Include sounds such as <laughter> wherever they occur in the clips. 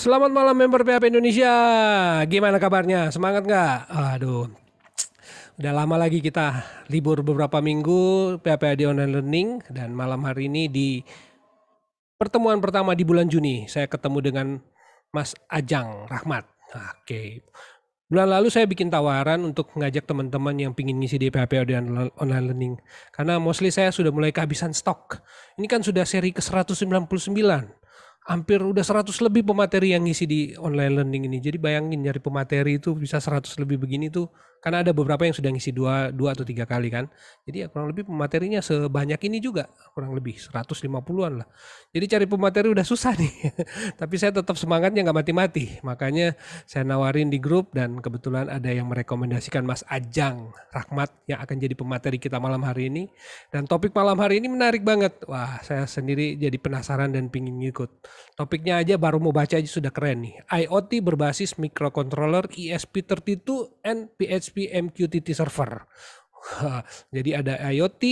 Selamat malam member PHP Indonesia. Gimana kabarnya? Semangat nggak? Aduh. Udah lama lagi kita libur beberapa minggu PHP di Online Learning dan malam hari ini di pertemuan pertama di bulan Juni saya ketemu dengan Mas Ajang Rahmat. Oke. Bulan lalu saya bikin tawaran untuk ngajak teman-teman yang pingin ngisi di PHP di Online Learning karena mostly saya sudah mulai kehabisan stok. Ini kan sudah seri ke 199 hampir udah 100 lebih pemateri yang ngisi di online learning ini. Jadi bayangin nyari pemateri itu bisa 100 lebih begini tuh karena ada beberapa yang sudah ngisi dua, dua atau tiga kali kan. Jadi ya kurang lebih pematerinya sebanyak ini juga. Kurang lebih 150-an lah. Jadi cari pemateri udah susah <laughs> nih. Tapi saya tetap semangatnya nggak mati-mati. Makanya saya nawarin di grup dan kebetulan ada yang merekomendasikan Mas Ajang Rahmat yang akan jadi pemateri kita malam hari ini. Dan topik malam hari ini menarik banget. Wah saya sendiri jadi penasaran dan pingin ngikut. Topiknya aja baru mau baca aja sudah keren nih. IoT berbasis microcontroller ESP32 and PHP HP MQTT server. <laughs> Jadi ada IoT,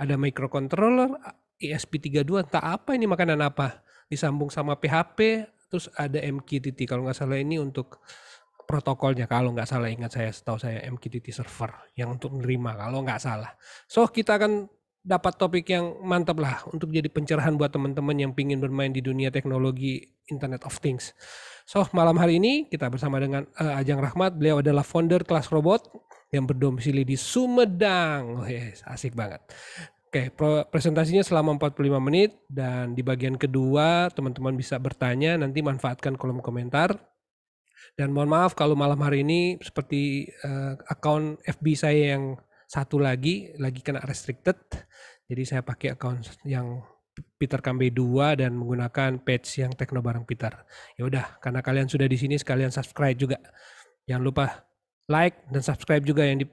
ada microcontroller, ESP32 entah apa ini makanan apa. Disambung sama PHP, terus ada MQTT kalau nggak salah ini untuk protokolnya kalau nggak salah ingat saya setahu saya MQTT server yang untuk menerima kalau nggak salah. So kita akan dapat topik yang mantap lah untuk jadi pencerahan buat teman-teman yang pingin bermain di dunia teknologi Internet of Things. So, malam hari ini kita bersama dengan uh, eh, Ajang Rahmat. Beliau adalah founder kelas robot yang berdomisili di Sumedang. Oh, yes, asik banget. Oke, presentasinya selama 45 menit dan di bagian kedua teman-teman bisa bertanya, nanti manfaatkan kolom komentar. Dan mohon maaf kalau malam hari ini seperti uh, account FB saya yang satu lagi lagi kena restricted. Jadi saya pakai account yang Peter Kambe 2 dan menggunakan page yang Tekno Bareng Peter. Ya udah, karena kalian sudah di sini sekalian subscribe juga. Jangan lupa like dan subscribe juga yang di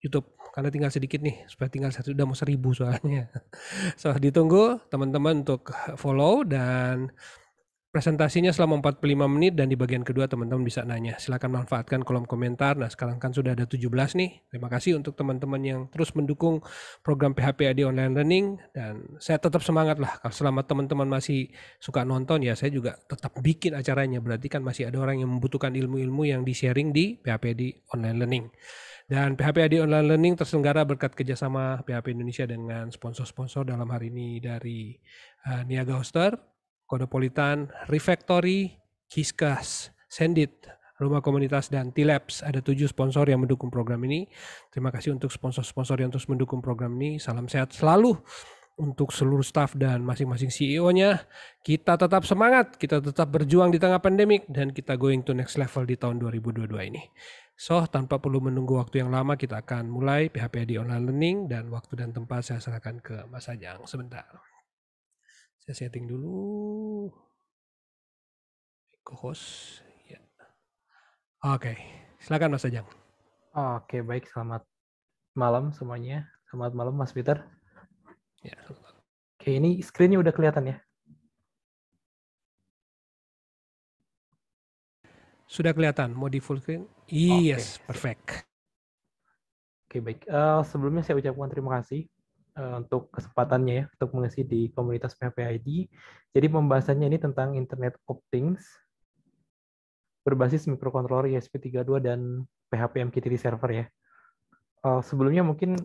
YouTube karena tinggal sedikit nih supaya tinggal satu udah mau seribu soalnya <laughs> so ditunggu teman-teman untuk follow dan presentasinya selama 45 menit dan di bagian kedua teman-teman bisa nanya. Silahkan manfaatkan kolom komentar. Nah, sekarang kan sudah ada 17 nih. Terima kasih untuk teman-teman yang terus mendukung program PHP ID Online Learning dan saya tetap semangat lah. Kalau selama teman-teman masih suka nonton ya saya juga tetap bikin acaranya. Berarti kan masih ada orang yang membutuhkan ilmu-ilmu yang di-sharing di PHPAD Online Learning. Dan PHP ID Online Learning terselenggara berkat kerjasama PHP Indonesia dengan sponsor-sponsor dalam hari ini dari uh, Niaga Hoster, Kodopolitan, Refactory, Kiskas, Sendit, Rumah Komunitas, dan T-Labs. Ada tujuh sponsor yang mendukung program ini. Terima kasih untuk sponsor-sponsor yang terus mendukung program ini. Salam sehat selalu untuk seluruh staff dan masing-masing CEO-nya. Kita tetap semangat, kita tetap berjuang di tengah pandemik, dan kita going to next level di tahun 2022 ini. So, tanpa perlu menunggu waktu yang lama, kita akan mulai PHPD Online Learning dan waktu dan tempat saya serahkan ke Mas Ajang sebentar saya setting dulu co-host ya. oke okay. silakan mas Ajang oke okay, baik selamat malam semuanya selamat malam mas Peter ya oke okay, ini screennya udah kelihatan ya Sudah kelihatan, mau di full screen? Yes, okay. perfect. Oke, okay, baik. Uh, sebelumnya saya ucapkan terima kasih Eh, untuk kesempatannya ya untuk mengisi di komunitas PHPID. Jadi pembahasannya ini tentang Internet of Things berbasis mikrokontroler ESP32 dan PHP MQTT server ya. Eh, sebelumnya mungkin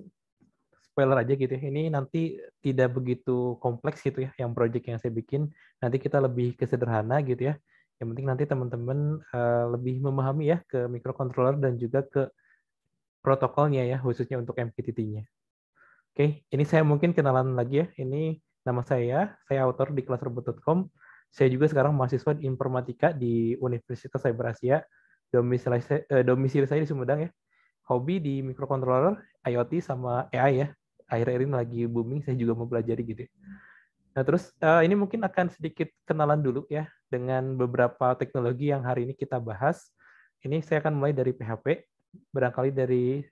spoiler aja gitu ya. Ini nanti tidak begitu kompleks gitu ya yang project yang saya bikin. Nanti kita lebih kesederhana gitu ya. Yang penting nanti teman-teman eh, lebih memahami ya ke mikrokontroler dan juga ke protokolnya ya khususnya untuk MQTT-nya. Oke, ini saya mungkin kenalan lagi ya. Ini nama saya, saya author di kelasrebut.com. Saya juga sekarang mahasiswa di informatika di Universitas Cyber Asia. Domisili eh, saya, di Sumedang ya. Hobi di microcontroller, IoT sama AI ya. Akhir-akhir ini lagi booming, saya juga mau pelajari gitu. Ya. Nah, terus eh, ini mungkin akan sedikit kenalan dulu ya dengan beberapa teknologi yang hari ini kita bahas. Ini saya akan mulai dari PHP, barangkali dari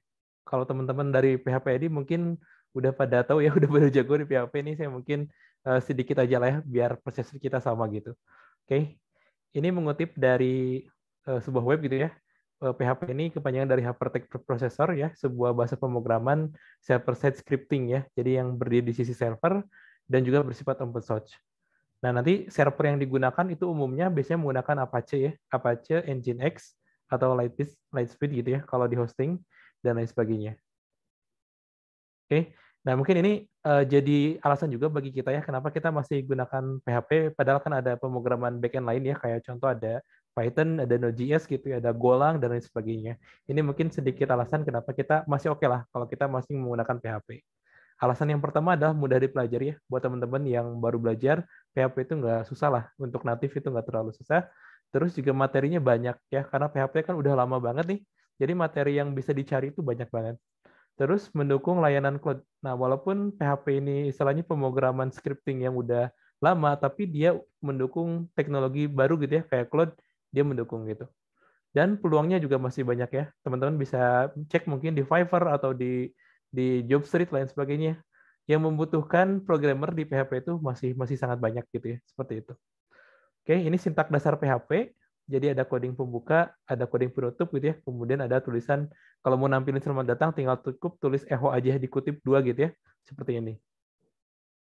kalau teman-teman dari PHP ini mungkin udah pada tahu ya <laughs> udah pada jago di PHP ini saya mungkin uh, sedikit aja lah ya biar proses kita sama gitu. Oke. Okay. Ini mengutip dari uh, sebuah web gitu ya. Uh, eh, PHP ini kepanjangan dari Hypertext Processor ya, sebuah bahasa pemrograman server-side scripting ya. Jadi yang berdiri di sisi server dan juga bersifat open source. Nah, nanti server yang digunakan itu umumnya biasanya menggunakan Apache ya, Apache Nginx atau Lightspeed, Lightspeed gitu ya kalau di hosting dan lain sebagainya. Oke. Nah, mungkin ini eh, jadi alasan juga bagi kita ya kenapa kita masih gunakan PHP padahal kan ada pemrograman backend lain ya kayak contoh ada Python, ada Node.js gitu ya, ada Golang dan lain sebagainya. Ini mungkin sedikit alasan kenapa kita masih oke okay lah kalau kita masih menggunakan PHP. Alasan yang pertama adalah mudah dipelajari ya buat teman-teman yang baru belajar PHP itu nggak susah lah untuk natif itu nggak terlalu susah. Terus juga materinya banyak ya karena PHP kan udah lama banget nih. Jadi materi yang bisa dicari itu banyak banget terus mendukung layanan cloud. Nah, walaupun PHP ini istilahnya pemrograman scripting yang udah lama, tapi dia mendukung teknologi baru gitu ya, kayak cloud, dia mendukung gitu. Dan peluangnya juga masih banyak ya. Teman-teman bisa cek mungkin di Fiverr atau di di Jobstreet lain sebagainya. Yang membutuhkan programmer di PHP itu masih masih sangat banyak gitu ya, seperti itu. Oke, ini sintak dasar PHP. Jadi ada coding pembuka, ada coding penutup gitu ya. Kemudian ada tulisan kalau mau nampilin selamat datang tinggal cukup tulis echo aja dikutip dua gitu ya. Seperti ini.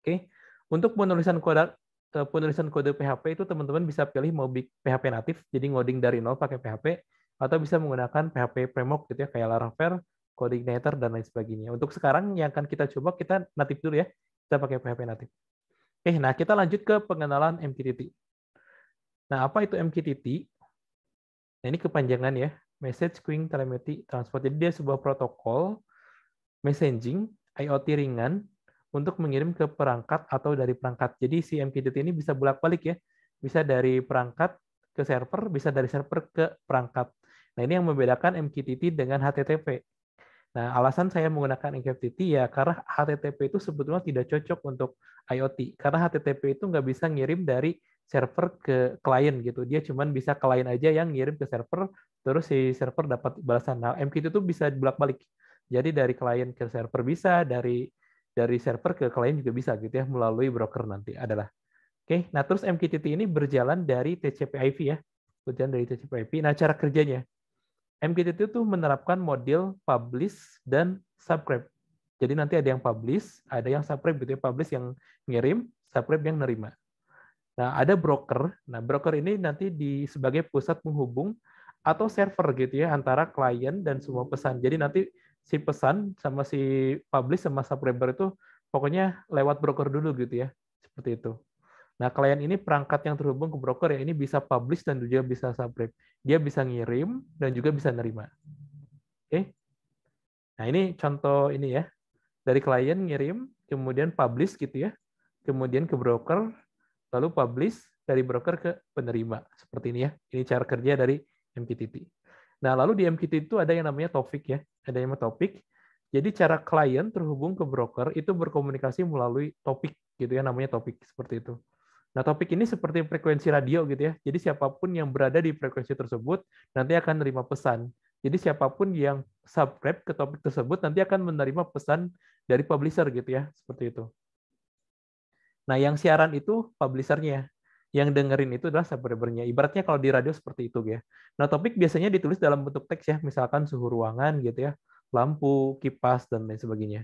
Oke. Untuk penulisan kode eh, penulisan kode PHP itu teman-teman bisa pilih mau PHP natif, jadi ngoding dari nol pakai PHP atau bisa menggunakan PHP framework gitu ya kayak Laravel, Coordinator dan lain sebagainya. Untuk sekarang yang akan kita coba kita natif dulu ya. Kita pakai PHP natif. Oke, nah kita lanjut ke pengenalan MQTT. Nah, apa itu MQTT? Nah, ini kepanjangan ya, Message Queuing Telemetry Transport. Jadi dia sebuah protokol messaging IoT ringan untuk mengirim ke perangkat atau dari perangkat. Jadi si MQTT ini bisa bolak-balik ya, bisa dari perangkat ke server, bisa dari server ke perangkat. Nah, ini yang membedakan MQTT dengan HTTP. Nah, alasan saya menggunakan MQTT ya karena HTTP itu sebetulnya tidak cocok untuk IoT. Karena HTTP itu nggak bisa ngirim dari server ke klien gitu. Dia cuman bisa klien aja yang ngirim ke server, terus si server dapat balasan. Nah, MQTT itu bisa bolak-balik. Jadi dari klien ke server bisa, dari dari server ke klien juga bisa gitu ya melalui broker nanti adalah. Oke, okay. nah terus MQTT ini berjalan dari TCP/IP ya. Berjalan dari TCP/IP. Nah, cara kerjanya MQTT itu menerapkan model publish dan subscribe. Jadi nanti ada yang publish, ada yang subscribe gitu ya, publish yang ngirim, subscribe yang nerima. Nah, ada broker. Nah, broker ini nanti di sebagai pusat penghubung atau server gitu ya antara klien dan semua pesan. Jadi nanti si pesan sama si publish sama subscriber itu pokoknya lewat broker dulu gitu ya. Seperti itu. Nah, klien ini perangkat yang terhubung ke broker ya ini bisa publish dan juga bisa subscribe. Dia bisa ngirim dan juga bisa nerima. Oke. Okay? Nah, ini contoh ini ya. Dari klien ngirim, kemudian publish gitu ya. Kemudian ke broker, lalu publish dari broker ke penerima. Seperti ini ya. Ini cara kerja dari MQTT. Nah, lalu di MQTT itu ada yang namanya topik ya. Ada yang namanya topik. Jadi cara klien terhubung ke broker itu berkomunikasi melalui topik gitu ya namanya topik seperti itu. Nah, topik ini seperti frekuensi radio gitu ya. Jadi siapapun yang berada di frekuensi tersebut nanti akan menerima pesan. Jadi siapapun yang subscribe ke topik tersebut nanti akan menerima pesan dari publisher gitu ya, seperti itu. Nah, yang siaran itu publisernya yang dengerin itu adalah subscribernya. Ibaratnya kalau di radio seperti itu ya. Nah, topik biasanya ditulis dalam bentuk teks ya, misalkan suhu ruangan gitu ya, lampu, kipas dan lain sebagainya.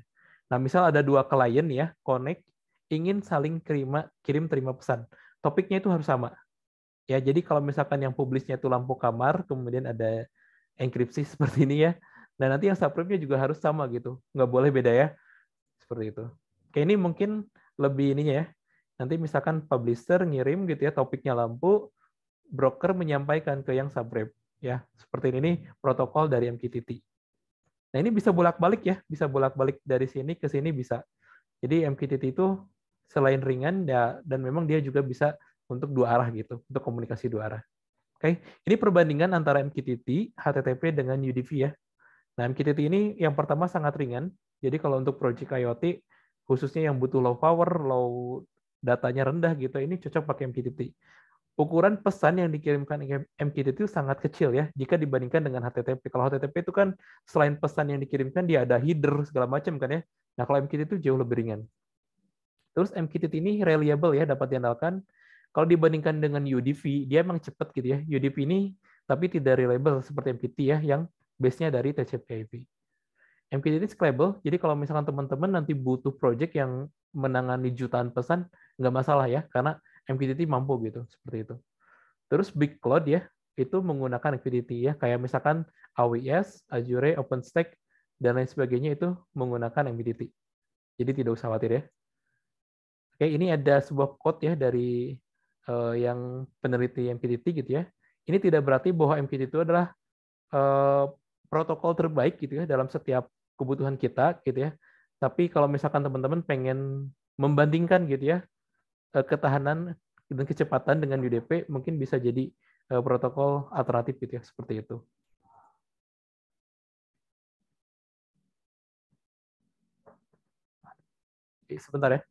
Nah, misal ada dua klien ya, connect ingin saling kirim kirim terima pesan. Topiknya itu harus sama. Ya, jadi kalau misalkan yang publisnya itu lampu kamar, kemudian ada enkripsi <laughs> seperti ini ya. Nah, nanti yang subscribe-nya juga harus sama gitu. Nggak boleh beda ya. Seperti itu. Oke, ini mungkin lebih ininya ya. Nanti misalkan publisher ngirim gitu ya topiknya lampu, broker menyampaikan ke yang subrep ya. Seperti ini, nih, protokol dari MQTT. Nah, ini bisa bolak-balik ya, bisa bolak-balik dari sini ke sini bisa. Jadi MQTT itu selain ringan ya, dan memang dia juga bisa untuk dua arah gitu, untuk komunikasi dua arah. Oke, ini perbandingan antara MQTT, HTTP dengan UDP ya. Nah, MQTT ini yang pertama sangat ringan. Jadi kalau untuk project IoT khususnya yang butuh low power, low datanya rendah gitu, ini cocok pakai MQTT. Ukuran pesan yang dikirimkan MQTT itu sangat kecil ya, jika dibandingkan dengan HTTP. Kalau HTTP itu kan selain pesan yang dikirimkan, dia ada header segala macam kan ya. Nah kalau MQTT itu jauh lebih ringan. Terus MQTT ini reliable ya, dapat diandalkan. Kalau dibandingkan dengan UDP, dia emang cepat gitu ya. UDP ini tapi tidak reliable seperti MQTT ya, yang base-nya dari TCP/IP. MQTT scalable, jadi kalau misalkan teman-teman nanti butuh project yang menangani jutaan pesan, nggak masalah ya, karena MQTT mampu gitu, seperti itu. Terus big cloud ya, itu menggunakan MQTT ya, kayak misalkan AWS, Azure, OpenStack, dan lain sebagainya itu menggunakan MQTT. Jadi tidak usah khawatir ya. Oke, ini ada sebuah quote ya dari uh, yang peneliti MQTT gitu ya. Ini tidak berarti bahwa MQTT itu adalah uh, protokol terbaik gitu ya dalam setiap kebutuhan kita gitu ya. Tapi kalau misalkan teman-teman pengen membandingkan gitu ya eh, ketahanan dan kecepatan dengan UDP mungkin bisa jadi eh, protokol alternatif gitu ya seperti itu. Oke, sebentar ya.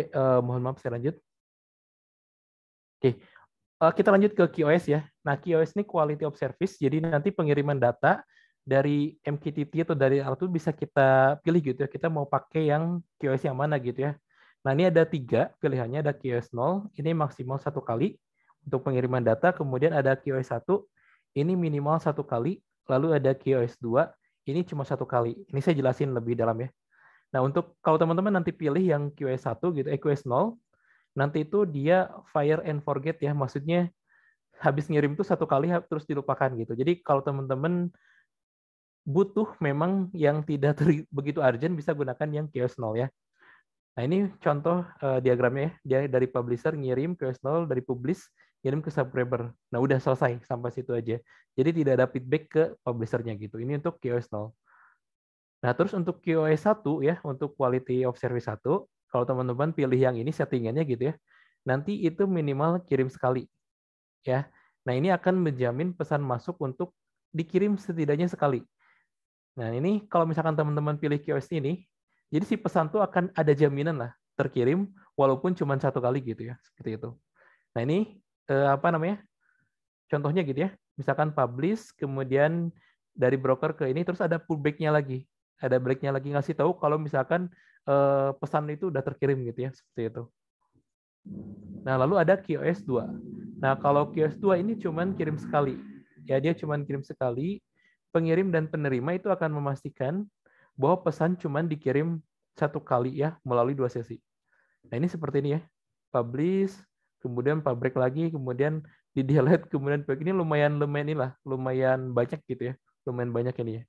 Oke, uh, mohon maaf saya lanjut. Oke, uh, kita lanjut ke QoS ya. Nah, QoS ini quality of service, jadi nanti pengiriman data dari MQTT atau dari R2 bisa kita pilih gitu ya. Kita mau pakai yang QoS yang mana gitu ya. Nah, ini ada tiga pilihannya. Ada QoS 0, ini maksimal satu kali untuk pengiriman data. Kemudian ada QoS 1, ini minimal satu kali. Lalu ada QoS 2, ini cuma satu kali. Ini saya jelasin lebih dalam ya. Nah, untuk kalau teman-teman nanti pilih yang QS1 gitu, eh QS0, nanti itu dia fire and forget ya, maksudnya habis ngirim itu satu kali terus dilupakan gitu. Jadi kalau teman-teman butuh memang yang tidak begitu urgent bisa gunakan yang QS0 ya. Nah, ini contoh uh, diagramnya ya. Dia dari publisher ngirim QS0 dari publish ngirim ke subscriber. Nah, udah selesai sampai situ aja. Jadi tidak ada feedback ke publishernya gitu. Ini untuk QS0. Nah, terus untuk QoS e 1 ya, untuk quality of service 1, kalau teman-teman pilih yang ini settingannya gitu ya, nanti itu minimal kirim sekali. Ya. Nah, ini akan menjamin pesan masuk untuk dikirim setidaknya sekali. Nah, ini kalau misalkan teman-teman pilih QoS e ini, jadi si pesan itu akan ada jaminan lah terkirim walaupun cuma satu kali gitu ya, seperti itu. Nah, ini eh, apa namanya? Contohnya gitu ya. Misalkan publish kemudian dari broker ke ini terus ada pullback-nya lagi ada breaknya lagi ngasih tahu kalau misalkan eh, pesan itu udah terkirim gitu ya seperti itu. Nah lalu ada QoS 2. Nah kalau QoS 2 ini cuman kirim sekali. Ya dia cuman kirim sekali. Pengirim dan penerima itu akan memastikan bahwa pesan cuman dikirim satu kali ya melalui dua sesi. Nah ini seperti ini ya. Publish, kemudian pabrik lagi, kemudian di delete, <laughs> kemudian ini lumayan lumayan inilah, lumayan banyak gitu ya, lumayan banyak ini ya.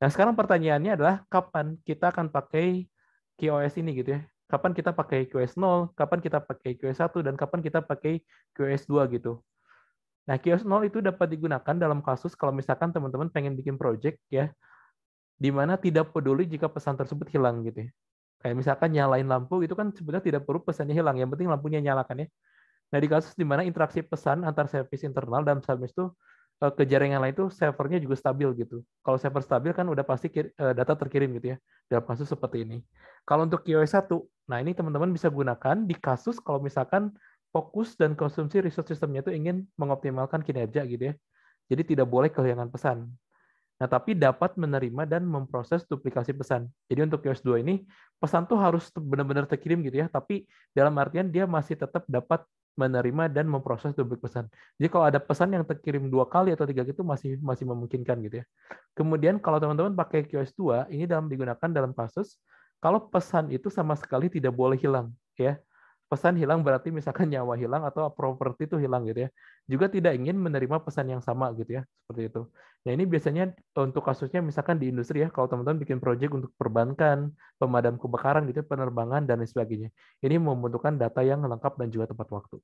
Nah, sekarang pertanyaannya adalah kapan kita akan pakai QoS ini gitu ya. Kapan kita pakai QoS 0, kapan kita pakai QoS 1 dan kapan kita pakai QoS 2 gitu. Nah, QoS 0 itu dapat digunakan dalam kasus kalau misalkan teman-teman pengen bikin project ya di mana tidak peduli jika pesan tersebut hilang gitu ya. Kayak misalkan nyalain lampu itu kan sebenarnya tidak perlu pesannya hilang, yang penting lampunya nyalakan ya. Nah, di kasus di mana interaksi pesan antar service internal dan service itu Eh, ke jaringan lain itu servernya juga stabil gitu. Kalau server stabil kan udah pasti eh, data terkirim gitu ya. Dalam kasus seperti ini. Kalau untuk QoS 1, nah ini teman-teman bisa gunakan di kasus kalau misalkan fokus dan konsumsi resource sistemnya itu ingin mengoptimalkan kinerja gitu ya. Jadi tidak boleh kehilangan pesan. Nah, tapi dapat menerima dan memproses duplikasi pesan. Jadi untuk QoS 2 ini, pesan tuh harus benar-benar terkirim gitu ya, tapi dalam artian dia masih tetap dapat menerima dan memproses duplik pesan. Jadi kalau ada pesan yang terkirim dua kali atau tiga itu masih masih memungkinkan gitu ya. Kemudian kalau teman-teman pakai QoS2 ini dalam digunakan dalam kasus kalau pesan itu sama sekali tidak boleh hilang ya. Pesan hilang berarti misalkan nyawa hilang atau properti itu hilang gitu ya juga tidak ingin menerima pesan yang sama gitu ya seperti itu. Nah ini biasanya untuk kasusnya misalkan di industri ya kalau teman-teman bikin proyek untuk perbankan, pemadam kebakaran gitu, ya, penerbangan dan lain sebagainya. Ini membutuhkan data yang lengkap dan juga tepat waktu.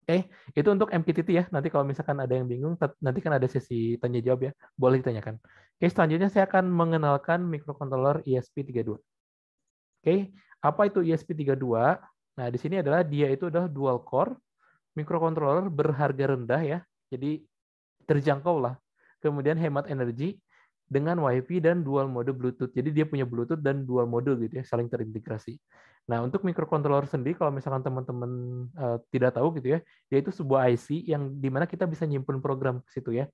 Oke, okay. itu untuk MQTT ya. Nanti kalau misalkan ada yang bingung, nanti kan ada sesi tanya jawab ya. Boleh ditanyakan. Oke, okay, selanjutnya saya akan mengenalkan microcontroller ESP32. Oke, okay. apa itu ESP32? Nah, di sini adalah dia itu adalah dual core Mikrokontroler berharga rendah ya, jadi terjangkau lah. Kemudian hemat energi dengan WiFi dan dual mode Bluetooth. Jadi dia punya Bluetooth dan dual mode gitu ya, saling terintegrasi. Nah untuk mikrokontroler sendiri, kalau misalkan teman-teman uh, tidak tahu gitu ya, dia itu sebuah IC yang dimana kita bisa nyimpen program ke situ ya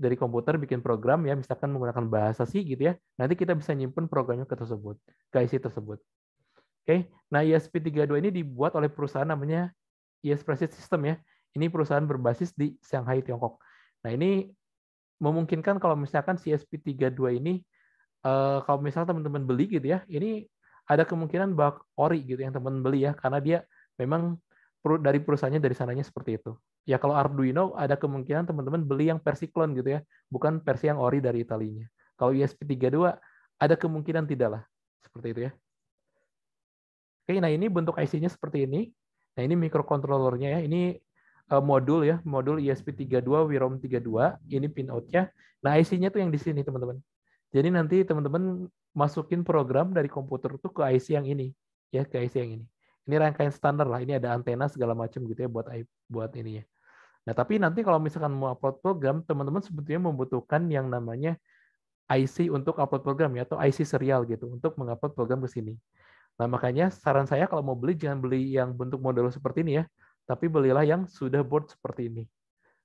dari komputer bikin program ya misalkan menggunakan bahasa sih gitu ya nanti kita bisa nyimpen programnya ke tersebut ke IC tersebut oke okay? nah ISP32 ini dibuat oleh perusahaan namanya Yes iya, spreadsheet system ya. Ini perusahaan berbasis di Shanghai, Tiongkok. Nah, ini memungkinkan kalau misalkan CSP 32 ini uh, kalau misalnya teman-teman beli gitu ya, ini ada kemungkinan bak ori gitu yang teman beli ya karena dia memang dari perusahaannya dari sananya seperti itu. Ya kalau Arduino ada kemungkinan teman-teman beli yang versi klon gitu ya, bukan versi yang ori dari Italinya. Kalau ESP32 ada kemungkinan tidak lah, seperti itu ya. Oke, nah ini bentuk IC-nya seperti ini. Nah, ini mikrokontrolernya ya. Ini uh, modul ya, modul ESP32 WIROM 32. Ini pin out-nya. Nah, IC-nya tuh yang di sini, teman-teman. Jadi nanti teman-teman masukin program dari komputer tuh ke IC yang ini, ya ke IC yang ini. Ini rangkaian standar lah. Ini ada antena segala macam gitu ya buat buat ininya. Nah, tapi nanti kalau misalkan mau upload program, teman-teman sebetulnya membutuhkan yang namanya IC untuk upload program ya atau IC serial gitu untuk mengupload program ke sini. Nah, makanya saran saya kalau mau beli jangan beli yang bentuk model seperti ini ya, tapi belilah yang sudah board seperti ini.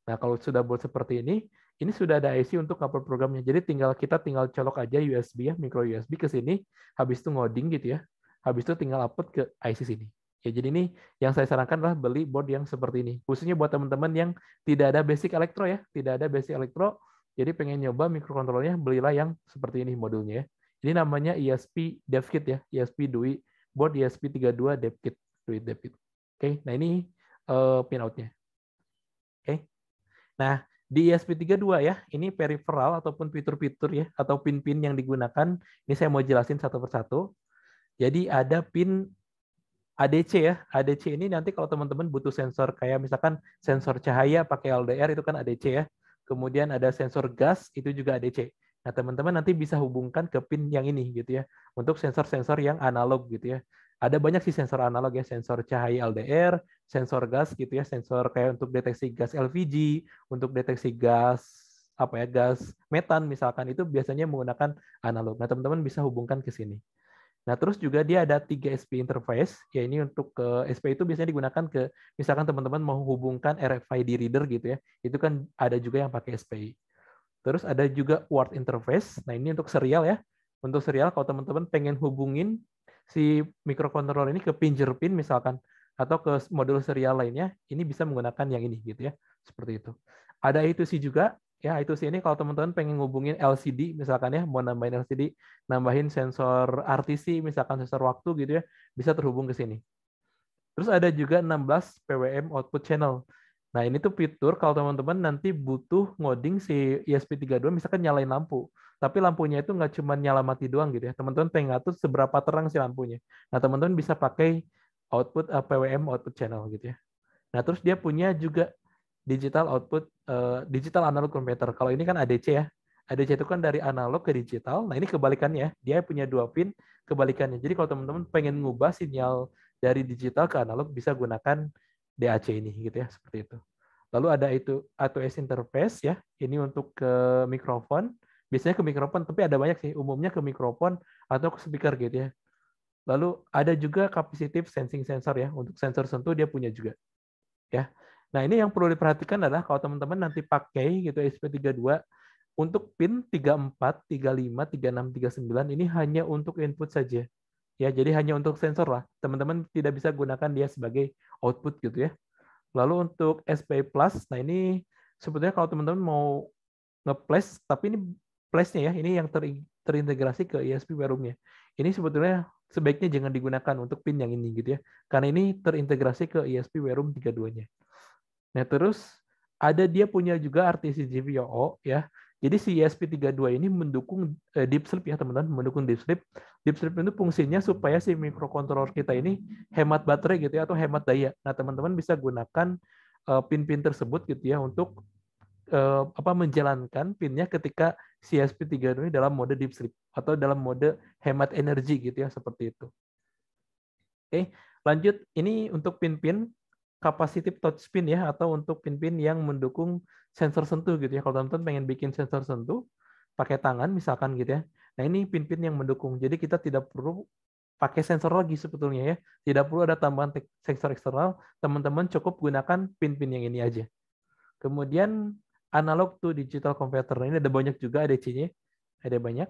Nah, kalau sudah board seperti ini, ini sudah ada IC untuk kabel programnya. Jadi tinggal kita tinggal colok aja USB ya, micro USB ke sini, habis itu ngoding gitu ya. Habis itu tinggal upload ke IC sini. Ya, jadi ini yang saya sarankan adalah beli board yang seperti ini. Khususnya buat teman-teman yang tidak ada basic elektro ya, tidak ada basic elektro, jadi pengen nyoba mikrokontrolnya, belilah yang seperti ini modulnya ya. Ini namanya ESP DevKit ya, ESP DUI, board ESP32 DevKit, DUI DevKit. Oke, okay? nah ini uh, pinoutnya. Oke. Okay? Nah, di ESP32 ya, ini peripheral ataupun fitur-fitur ya, atau pin-pin yang digunakan. Ini saya mau jelasin satu persatu. Jadi ada pin ADC ya. ADC ini nanti kalau teman-teman butuh sensor kayak misalkan sensor cahaya pakai LDR itu kan ADC ya. Kemudian ada sensor gas itu juga ADC. Nah, teman-teman nanti bisa hubungkan ke pin yang ini gitu ya, untuk sensor-sensor yang analog gitu ya. Ada banyak sih sensor analog ya, sensor cahaya LDR, sensor gas gitu ya, sensor kayak untuk deteksi gas LPG, untuk deteksi gas apa ya, gas metan misalkan itu biasanya menggunakan analog. Nah, teman-teman bisa hubungkan ke sini. Nah, terus juga dia ada tiga SP interface, ya ini untuk ke SP itu biasanya digunakan ke misalkan teman-teman mau hubungkan RFID reader gitu ya. Itu kan ada juga yang pakai SPI. Terus ada juga word interface. Nah, ini untuk serial ya. Untuk serial kalau teman-teman pengen hubungin si microcontroller ini ke pinjer pin misalkan atau ke modul serial lainnya, ini bisa menggunakan yang ini gitu ya. Seperti itu. Ada I2C juga. Ya, I2C ini kalau teman-teman pengen hubungin LCD misalkan ya, mau nambahin LCD, nambahin sensor RTC misalkan sensor waktu gitu ya, bisa terhubung ke sini. Terus ada juga 16 PWM output channel. Nah, ini tuh fitur kalau teman-teman nanti butuh ngoding si ESP32 misalkan nyalain lampu. Tapi lampunya itu nggak cuma nyala mati doang gitu ya. Teman-teman pengen ngatur seberapa terang si lampunya. Nah, teman-teman bisa pakai output uh, eh, PWM output channel gitu ya. Nah, terus dia punya juga digital output uh, digital analog converter. Kalau ini kan ADC ya. ADC itu kan dari analog ke digital. Nah, ini kebalikannya. Dia punya dua pin kebalikannya. Jadi kalau teman-teman pengen ngubah sinyal dari digital ke analog bisa gunakan DAC ini gitu ya seperti itu. Lalu ada itu A2S interface ya. Ini untuk ke mikrofon. Biasanya ke mikrofon, tapi ada banyak sih. Umumnya ke mikrofon atau ke speaker gitu ya. Lalu ada juga kapasitif sensing sensor ya. Untuk sensor sentuh dia punya juga. Ya. Nah, ini yang perlu diperhatikan adalah kalau teman-teman nanti pakai gitu SP32 untuk pin 34, 35, 36, 39 ini hanya untuk input saja. Ya, jadi hanya untuk sensor lah. Teman-teman tidak bisa gunakan dia sebagai output gitu ya. Lalu untuk SPI Plus, nah ini sebetulnya kalau teman-teman mau nge-place, tapi ini place-nya ya, ini yang terintegrasi ke ESP ya. Ini sebetulnya sebaiknya jangan digunakan untuk pin yang ini gitu ya, karena ini terintegrasi ke ESP Warum 32-nya. Nah terus ada dia punya juga RTC GPIO ya, jadi si ESP32 ini mendukung eh, deep sleep ya teman-teman, mendukung deep sleep. Deep sleep itu fungsinya supaya si mikrokontroler kita ini hemat baterai gitu ya atau hemat daya. Nah, teman-teman bisa gunakan eh, pin-pin eh, tersebut gitu ya untuk eh, apa menjalankan pinnya ketika si ESP32 ini dalam mode deep sleep atau dalam mode hemat energi gitu ya seperti itu. Oke, lanjut ini untuk pin-pin kapasitif touch pin ya atau untuk pin-pin yang mendukung sensor sentuh gitu ya. Kalau teman-teman pengen bikin sensor sentuh pakai tangan misalkan gitu ya. Nah, ini pin-pin yang mendukung. Jadi kita tidak perlu pakai sensor lagi sebetulnya ya. Tidak perlu ada tambahan sensor eksternal. Teman-teman cukup gunakan pin-pin yang ini aja. Kemudian analog to digital converter. Nah, ini ada banyak juga ada nya Ada banyak.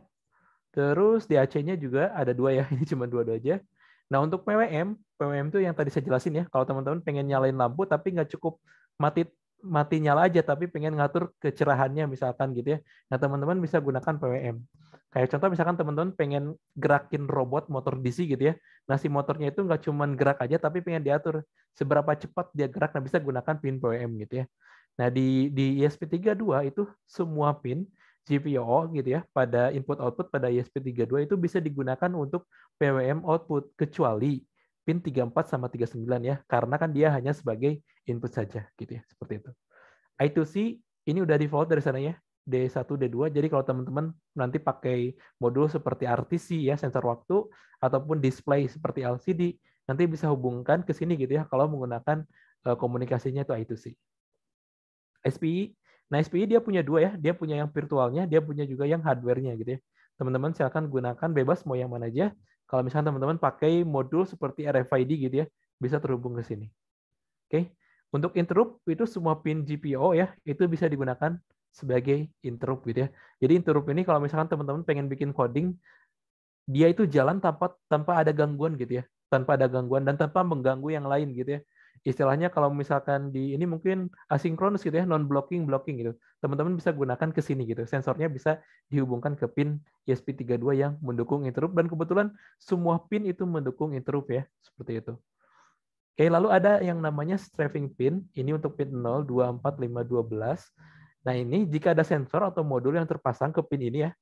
Terus di nya juga ada dua ya. <laughs> Ini cuma dua-dua aja. Nah, untuk PWM, PWM itu yang tadi saya jelasin ya, kalau teman-teman pengen nyalain lampu tapi nggak cukup mati mati nyala aja tapi pengen ngatur kecerahannya misalkan gitu ya. Nah, teman-teman bisa gunakan PWM. Kayak contoh misalkan teman-teman pengen gerakin robot motor DC gitu ya. Nah, si motornya itu nggak cuma gerak aja tapi pengen diatur seberapa cepat dia gerak nah bisa gunakan pin PWM gitu ya. Nah, di di ESP32 itu semua pin GPIO gitu ya pada input output pada ESP32 itu bisa digunakan untuk PWM output kecuali pin 34 sama 39 ya, karena kan dia hanya sebagai input saja gitu ya, seperti itu. I2C ini udah default dari sana ya, D1, D2. Jadi kalau teman-teman nanti pakai modul seperti RTC ya, sensor waktu, ataupun display seperti LCD, nanti bisa hubungkan ke sini gitu ya, kalau menggunakan e, komunikasinya itu I2C. SPI, nah SPI dia punya dua ya, dia punya yang virtualnya, dia punya juga yang hardwarenya gitu ya. Teman-teman silakan gunakan bebas mau yang mana aja, kalau misalnya teman-teman pakai modul seperti RFID gitu ya, bisa terhubung ke sini. Oke. Okay? Untuk interrupt itu semua pin GPIO ya, itu bisa digunakan sebagai interrupt gitu ya. Jadi interrupt ini kalau misalkan teman-teman pengen bikin coding, dia itu jalan tanpa tanpa ada gangguan gitu ya, tanpa ada gangguan dan tanpa mengganggu yang lain gitu ya istilahnya kalau misalkan di ini mungkin asinkronus gitu ya, non blocking blocking gitu. Teman-teman bisa gunakan ke sini gitu. Sensornya bisa dihubungkan ke pin ESP32 yang mendukung interrupt dan kebetulan semua pin itu mendukung interrupt ya, seperti itu. Oke, lalu ada yang namanya strafing pin. Ini untuk pin 0, 2, 4, 5, 12. Nah, ini jika ada sensor atau modul yang terpasang ke pin ini ya,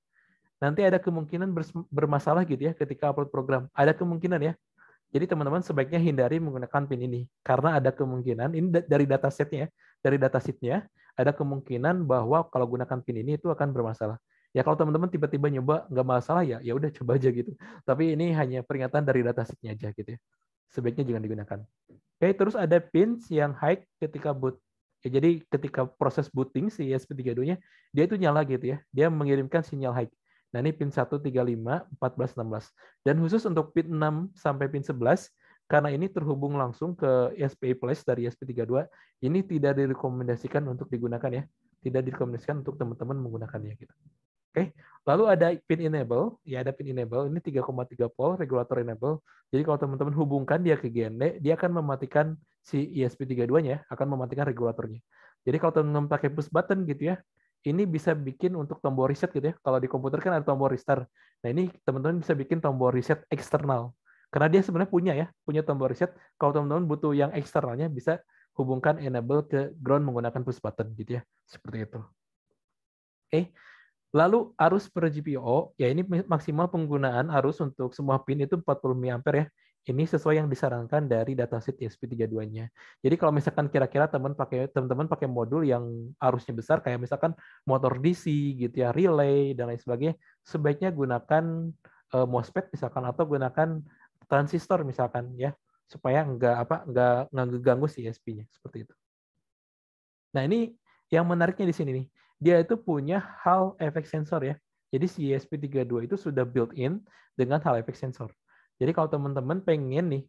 nanti ada kemungkinan bermasalah gitu ya ketika upload program. Ada kemungkinan ya, jadi teman-teman sebaiknya hindari menggunakan pin ini karena ada kemungkinan ini dari data setnya ya, dari data setnya ya, ada kemungkinan bahwa kalau gunakan pin ini itu akan bermasalah. Ya kalau teman-teman tiba-tiba nyoba nggak masalah ya, ya udah coba aja gitu. Tapi ini hanya peringatan dari data setnya aja gitu ya. Sebaiknya jangan digunakan. Oke, terus ada pins yang high ketika boot. Ya, jadi ketika proses booting si ESP32-nya, dia itu nyala gitu ya. Dia mengirimkan sinyal high. Nah, ini pin 1, belas 14, 16. Dan khusus untuk pin 6 sampai pin 11, karena ini terhubung langsung ke ISP Plus dari tiga 32 ini tidak direkomendasikan untuk digunakan ya. Tidak direkomendasikan untuk teman-teman menggunakannya. Gitu. Oke, lalu ada pin enable, ya ada pin enable, ini 3,3 volt regulator enable. Jadi kalau teman-teman hubungkan dia ke GND, dia akan mematikan si ESP32-nya, akan mematikan regulatornya. Jadi kalau teman-teman pakai push button gitu ya, ini bisa bikin untuk tombol reset gitu ya. Kalau di komputer kan ada tombol restart. Nah ini teman-teman bisa bikin tombol reset eksternal. Karena dia sebenarnya punya ya, punya tombol reset. Kalau teman-teman butuh yang eksternalnya bisa hubungkan enable ke ground menggunakan push button gitu ya. Seperti itu. Oke. Okay. Lalu arus per GPO, ya ini maksimal penggunaan arus untuk semua pin itu 40 mA ya ini sesuai yang disarankan dari dataset ESP32-nya. Jadi kalau misalkan kira-kira teman pakai teman-teman pakai modul yang arusnya besar kayak misalkan motor DC gitu ya, relay dan lain sebagainya, sebaiknya gunakan uh, MOSFET misalkan atau gunakan transistor misalkan ya, supaya nggak apa nggak ngeganggu si ESP-nya seperti itu. Nah, ini yang menariknya di sini nih. Dia itu punya hal efek sensor ya. Jadi si ESP32 itu sudah built in dengan hal efek sensor. Jadi kalau teman-teman pengen nih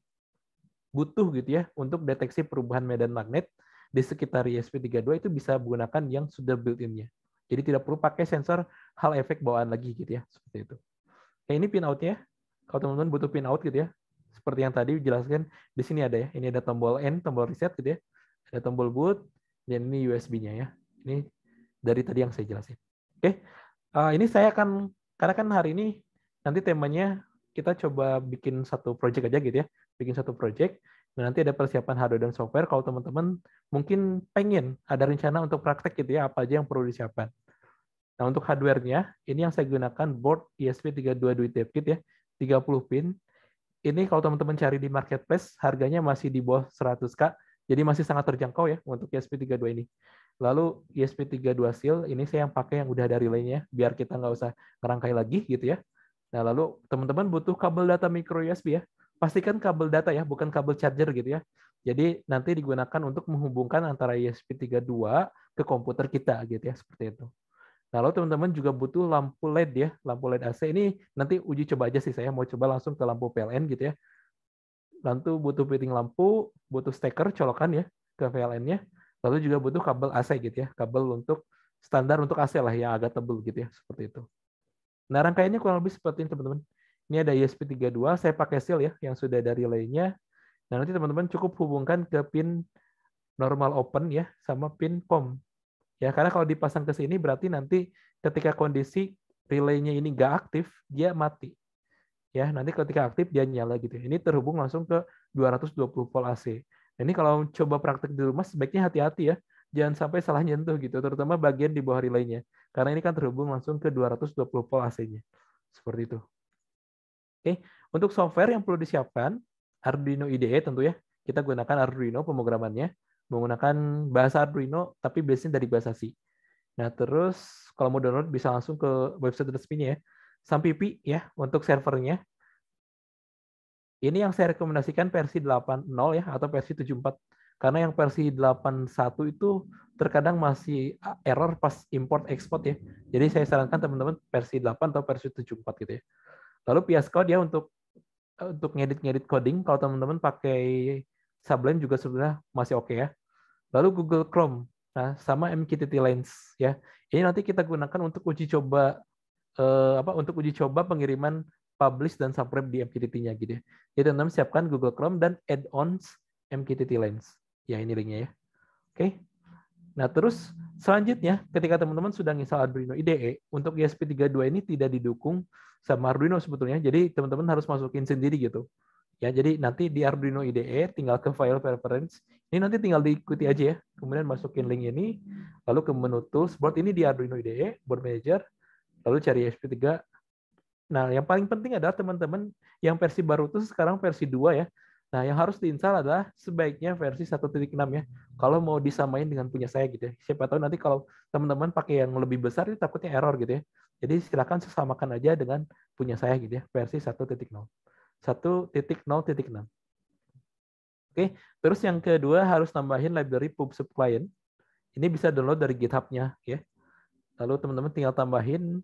butuh gitu ya untuk deteksi perubahan medan magnet di sekitar ISP32 itu bisa menggunakan yang sudah built-in-nya. Jadi tidak perlu pakai sensor hal efek bawaan lagi gitu ya, seperti itu. Oke, ini pin out nya Kalau teman-teman butuh pin out gitu ya, seperti yang tadi dijelaskan di sini ada ya. Ini ada tombol N, tombol reset gitu ya. Ada tombol boot dan ini USB-nya ya. Ini dari tadi yang saya jelasin. Oke. Uh, ini saya akan karena kan hari ini nanti temanya kita coba bikin satu project aja gitu ya, bikin satu project. Nah, nanti ada persiapan hardware dan software. Kalau teman-teman mungkin pengen ada rencana untuk praktek gitu ya, apa aja yang perlu disiapkan. Nah, untuk hardware-nya, ini yang saya gunakan board ESP32 kit ya, 30 pin. Ini kalau teman-teman cari di marketplace, harganya masih di bawah 100K, jadi masih sangat terjangkau ya untuk ESP32 ini. Lalu ESP32 Seal, ini saya yang pakai yang udah ada relaynya, biar kita nggak usah ngerangkai lagi gitu ya. Nah, lalu teman-teman butuh kabel data micro USB ya. Pastikan kabel data ya, bukan kabel charger gitu ya. Jadi nanti digunakan untuk menghubungkan antara USB 32 ke komputer kita gitu ya, seperti itu. Nah, lalu teman-teman juga butuh lampu LED ya, lampu LED AC ini nanti uji coba aja sih saya mau coba langsung ke lampu PLN gitu ya. Lalu butuh fitting lampu, butuh steker colokan ya ke PLN-nya. Lalu juga butuh kabel AC gitu ya, kabel untuk standar untuk AC lah yang agak tebel gitu ya, seperti itu. Nah, rangkaiannya kurang lebih seperti ini, teman-teman. Ini ada ESP32, saya pakai seal ya, yang sudah dari lainnya. Nah, nanti teman-teman cukup hubungkan ke pin normal open ya, sama pin com. Ya, karena kalau dipasang ke sini, berarti nanti ketika kondisi relaynya ini nggak aktif, dia mati. Ya, nanti ketika aktif, dia nyala gitu. Ya. Ini terhubung langsung ke 220 volt AC. Nah, ini kalau coba praktek di rumah, sebaiknya hati-hati ya. Jangan sampai salah nyentuh gitu, terutama bagian di bawah relaynya. Karena ini kan terhubung langsung ke 220 volt AC-nya. Seperti itu. Oke, untuk software yang perlu disiapkan, Arduino IDE tentu ya. Kita gunakan Arduino pemrogramannya, menggunakan bahasa Arduino tapi biasanya dari bahasa C. Nah, terus kalau mau download bisa langsung ke website resminya ya. Sampipi ya untuk servernya. Ini yang saya rekomendasikan versi 8.0 ya atau versi 74 karena yang versi 81 itu terkadang masih error pas import export ya. Jadi saya sarankan teman-teman versi 8 atau versi 74 gitu ya. Lalu Code ya untuk e, untuk ngedit-ngedit coding kalau teman-teman pakai Sublime juga sebenarnya masih oke okay ya. Lalu Google Chrome nah sama MQTT Lens ya. Ini nanti kita gunakan untuk uji coba eh, apa untuk uji coba pengiriman publish dan subscribe di MQTT-nya gitu ya. Jadi teman-teman siapkan Google Chrome dan add-ons MQTT Lens. Ya ini linknya ya. Oke. Okay. Nah terus selanjutnya ketika teman-teman sudah install Arduino IDE, untuk ESP32 ini tidak didukung sama Arduino sebetulnya. Jadi teman-teman harus masukin sendiri gitu. Ya, jadi nanti di Arduino IDE tinggal ke file preference. Ini nanti tinggal diikuti aja ya. Kemudian masukin link ini, lalu ke menu tools board ini di Arduino IDE, board manager, lalu cari esp 32 Nah, yang paling penting adalah teman-teman yang versi baru itu sekarang versi 2 ya. Nah, yang harus diinstal adalah sebaiknya versi 1.6 ya. Kalau mau disamain dengan punya saya gitu ya. Siapa tahu nanti kalau teman-teman pakai yang lebih besar itu takutnya error gitu ya. Jadi silakan sesamakan aja dengan punya saya gitu ya, versi 1.0. 1.0.6. Oke, terus yang kedua harus tambahin library pub sub client. Ini bisa download dari GitHub-nya ya. Lalu teman-teman tinggal tambahin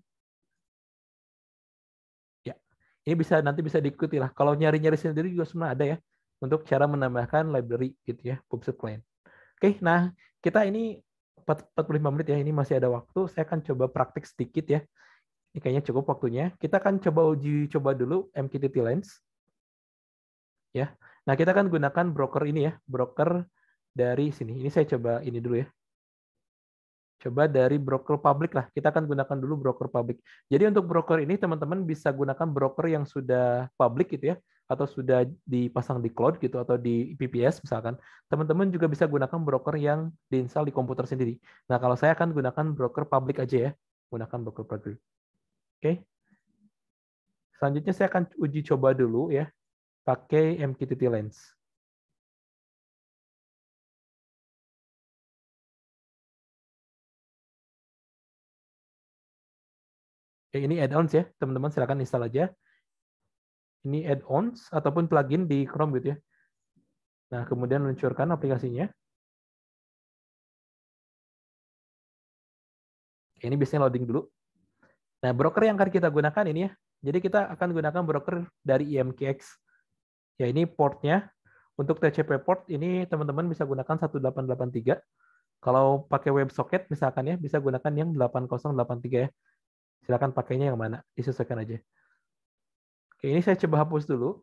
ya, ini bisa nanti bisa diikuti lah. Kalau nyari-nyari sendiri juga sebenarnya ada ya untuk cara menambahkan library gitu ya, PubSub client. Oke, nah kita ini 45 menit ya, ini masih ada waktu. Saya akan coba praktik sedikit ya. Ini kayaknya cukup waktunya. Kita akan coba uji coba dulu MQTT Lens. Ya. Nah, kita akan gunakan broker ini ya, broker dari sini. Ini saya coba ini dulu ya. Coba dari broker public lah. Kita akan gunakan dulu broker public. Jadi untuk broker ini teman-teman bisa gunakan broker yang sudah public gitu ya atau sudah dipasang di cloud gitu atau di PPS misalkan, teman-teman juga bisa gunakan broker yang diinstal di komputer sendiri. Nah, kalau saya akan gunakan broker public aja ya, gunakan broker public. Oke. Okay. Selanjutnya saya akan uji coba dulu ya, pakai MQTT Lens. ini add-ons ya, teman-teman silakan install aja ini add-ons ataupun plugin di Chrome gitu ya. Nah, kemudian luncurkan aplikasinya. ini biasanya loading dulu. Nah, broker yang akan kita gunakan ini ya. Jadi kita akan gunakan broker dari IMKX. Ya, ini portnya. Untuk TCP port ini teman-teman bisa gunakan 1883. Kalau pakai WebSocket misalkan ya, bisa gunakan yang 8083 ya. Silakan pakainya yang mana, disesuaikan aja. Oke, ini saya coba hapus dulu.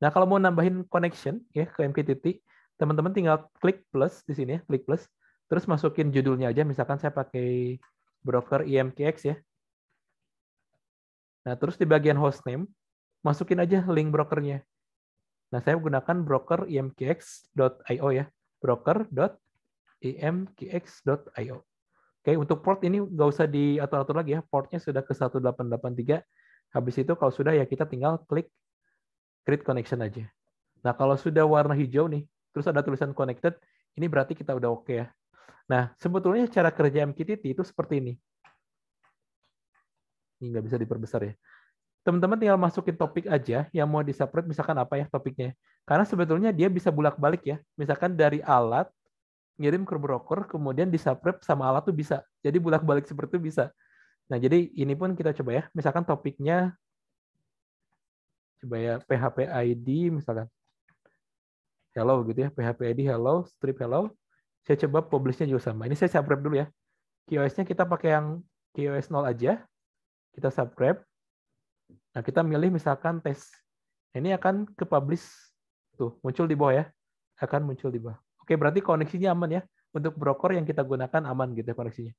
Nah, kalau mau nambahin connection ya ke MQTT, teman-teman tinggal klik plus di sini ya, klik plus. Terus masukin judulnya aja, misalkan saya pakai broker IMKX e ya. Nah, terus di bagian hostname, masukin aja link brokernya. Nah, saya menggunakan broker e imkx.io ya, broker.imkx.io. E Oke, untuk port ini nggak usah diatur-atur lagi ya, portnya sudah ke 1883 Habis itu kalau sudah ya kita tinggal klik create connection aja. Nah, kalau sudah warna hijau nih, terus ada tulisan connected, ini berarti kita udah oke okay ya. Nah, sebetulnya cara kerja MQTT itu seperti ini. Ini nggak bisa diperbesar ya. Teman-teman tinggal masukin topik aja yang mau di di-separate, misalkan apa ya topiknya. Karena sebetulnya dia bisa bolak-balik ya. Misalkan dari alat, ngirim ke broker, kemudian diseparate sama alat tuh bisa. Jadi bolak-balik seperti itu bisa. Nah, jadi ini pun kita coba ya. Misalkan topiknya coba ya PHP ID misalkan. Hello gitu ya, PHP ID hello, strip hello. Saya coba publishnya juga sama. Ini saya subscribe dulu ya. QoS-nya kita pakai yang QoS 0 aja. Kita subscribe. Nah, kita milih misalkan tes. Nah, ini akan ke publish tuh, muncul di bawah ya. Akan muncul di bawah. Oke, berarti koneksinya aman ya. Untuk broker yang kita gunakan aman gitu ya koneksinya.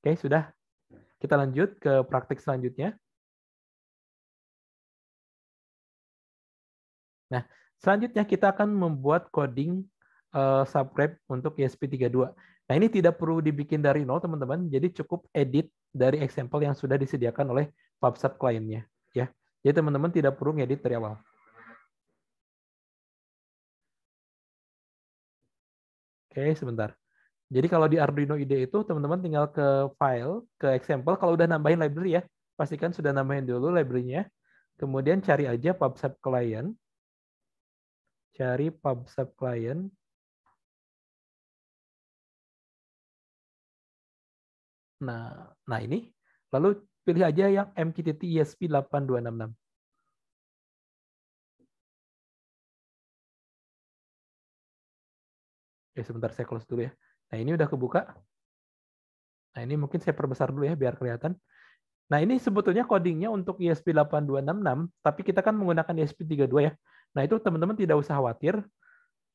Oke, sudah. Kita lanjut ke praktik selanjutnya. Nah, selanjutnya kita akan membuat coding uh, untuk ESP32. Nah, ini tidak perlu dibikin dari nol, teman-teman. Jadi cukup edit dari example yang sudah disediakan oleh PubSub kliennya. Ya. Jadi teman-teman tidak perlu ngedit dari awal. Oke, sebentar. Jadi kalau di Arduino IDE itu teman-teman tinggal ke file, ke example. Kalau udah nambahin library ya, pastikan sudah nambahin dulu library-nya. Kemudian cari aja PubSub client. Cari PubSub client. Nah, nah ini. Lalu pilih aja yang MQTT ESP 8266. Ya sebentar saya close dulu ya. Nah, ini udah kebuka. Nah, ini mungkin saya perbesar dulu ya biar kelihatan. Nah, ini sebetulnya codingnya untuk ESP8266, tapi kita kan menggunakan ESP32 ya. Nah, itu teman-teman tidak usah khawatir.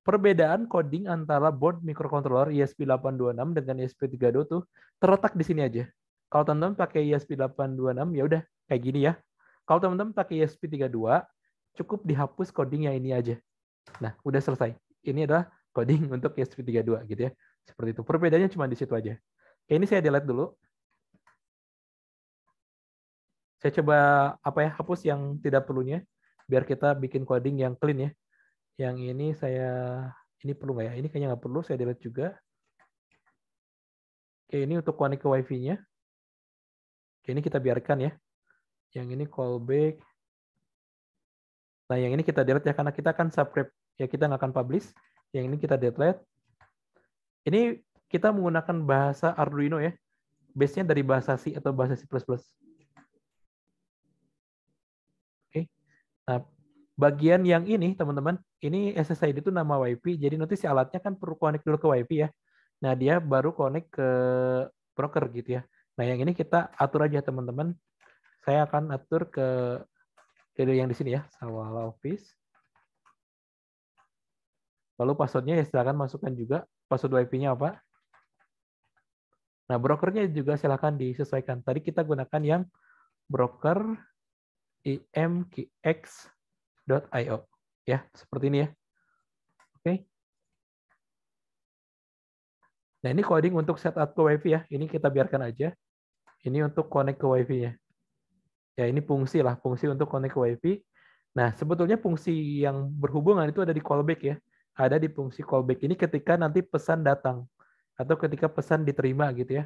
Perbedaan coding antara board microcontroller esp 8266 dengan ESP32 tuh terletak di sini aja. Kalau teman-teman pakai esp 8266 ya udah kayak gini ya. Kalau teman-teman pakai ESP32, cukup dihapus coding yang ini aja. Nah, udah selesai. Ini adalah coding <laughs> untuk ESP32 gitu ya. Seperti itu. Perbedaannya cuma di situ aja. Oke, ini saya delete dulu. Saya coba apa ya hapus yang tidak perlunya biar kita bikin coding yang clean ya. Yang ini saya ini perlu nggak ya? Ini kayaknya nggak perlu. Saya delete juga. Oke, ini untuk connect ke WiFi-nya. Oke, ini kita biarkan ya. Yang ini callback. Nah, yang ini kita delete ya karena kita akan subscribe. Ya, kita nggak akan publish. Yang ini kita delete. Ini kita menggunakan bahasa Arduino ya. Base-nya dari bahasa C atau bahasa C++. Oke. Nah, bagian yang ini teman-teman, ini SSID itu nama WiFi. Jadi nanti si alatnya kan perlu connect dulu ke WiFi ya. Nah, dia baru connect ke broker gitu ya. Nah, yang ini kita atur aja teman-teman. Saya akan atur ke video yang di sini ya, Sawala Office. Lalu passwordnya ya silakan masukkan juga password WIP-nya apa. Nah, brokernya juga silahkan disesuaikan. Tadi kita gunakan yang broker imkx.io. Ya, seperti ini ya. Oke. Nah, ini coding untuk setup ke WiFi ya. Ini kita biarkan aja. Ini untuk connect ke WiFi-nya. Ya, ini fungsi lah. Fungsi untuk connect ke WiFi. Nah, sebetulnya fungsi yang berhubungan itu ada di callback ya ada di fungsi callback ini ketika nanti pesan datang atau ketika pesan diterima gitu ya.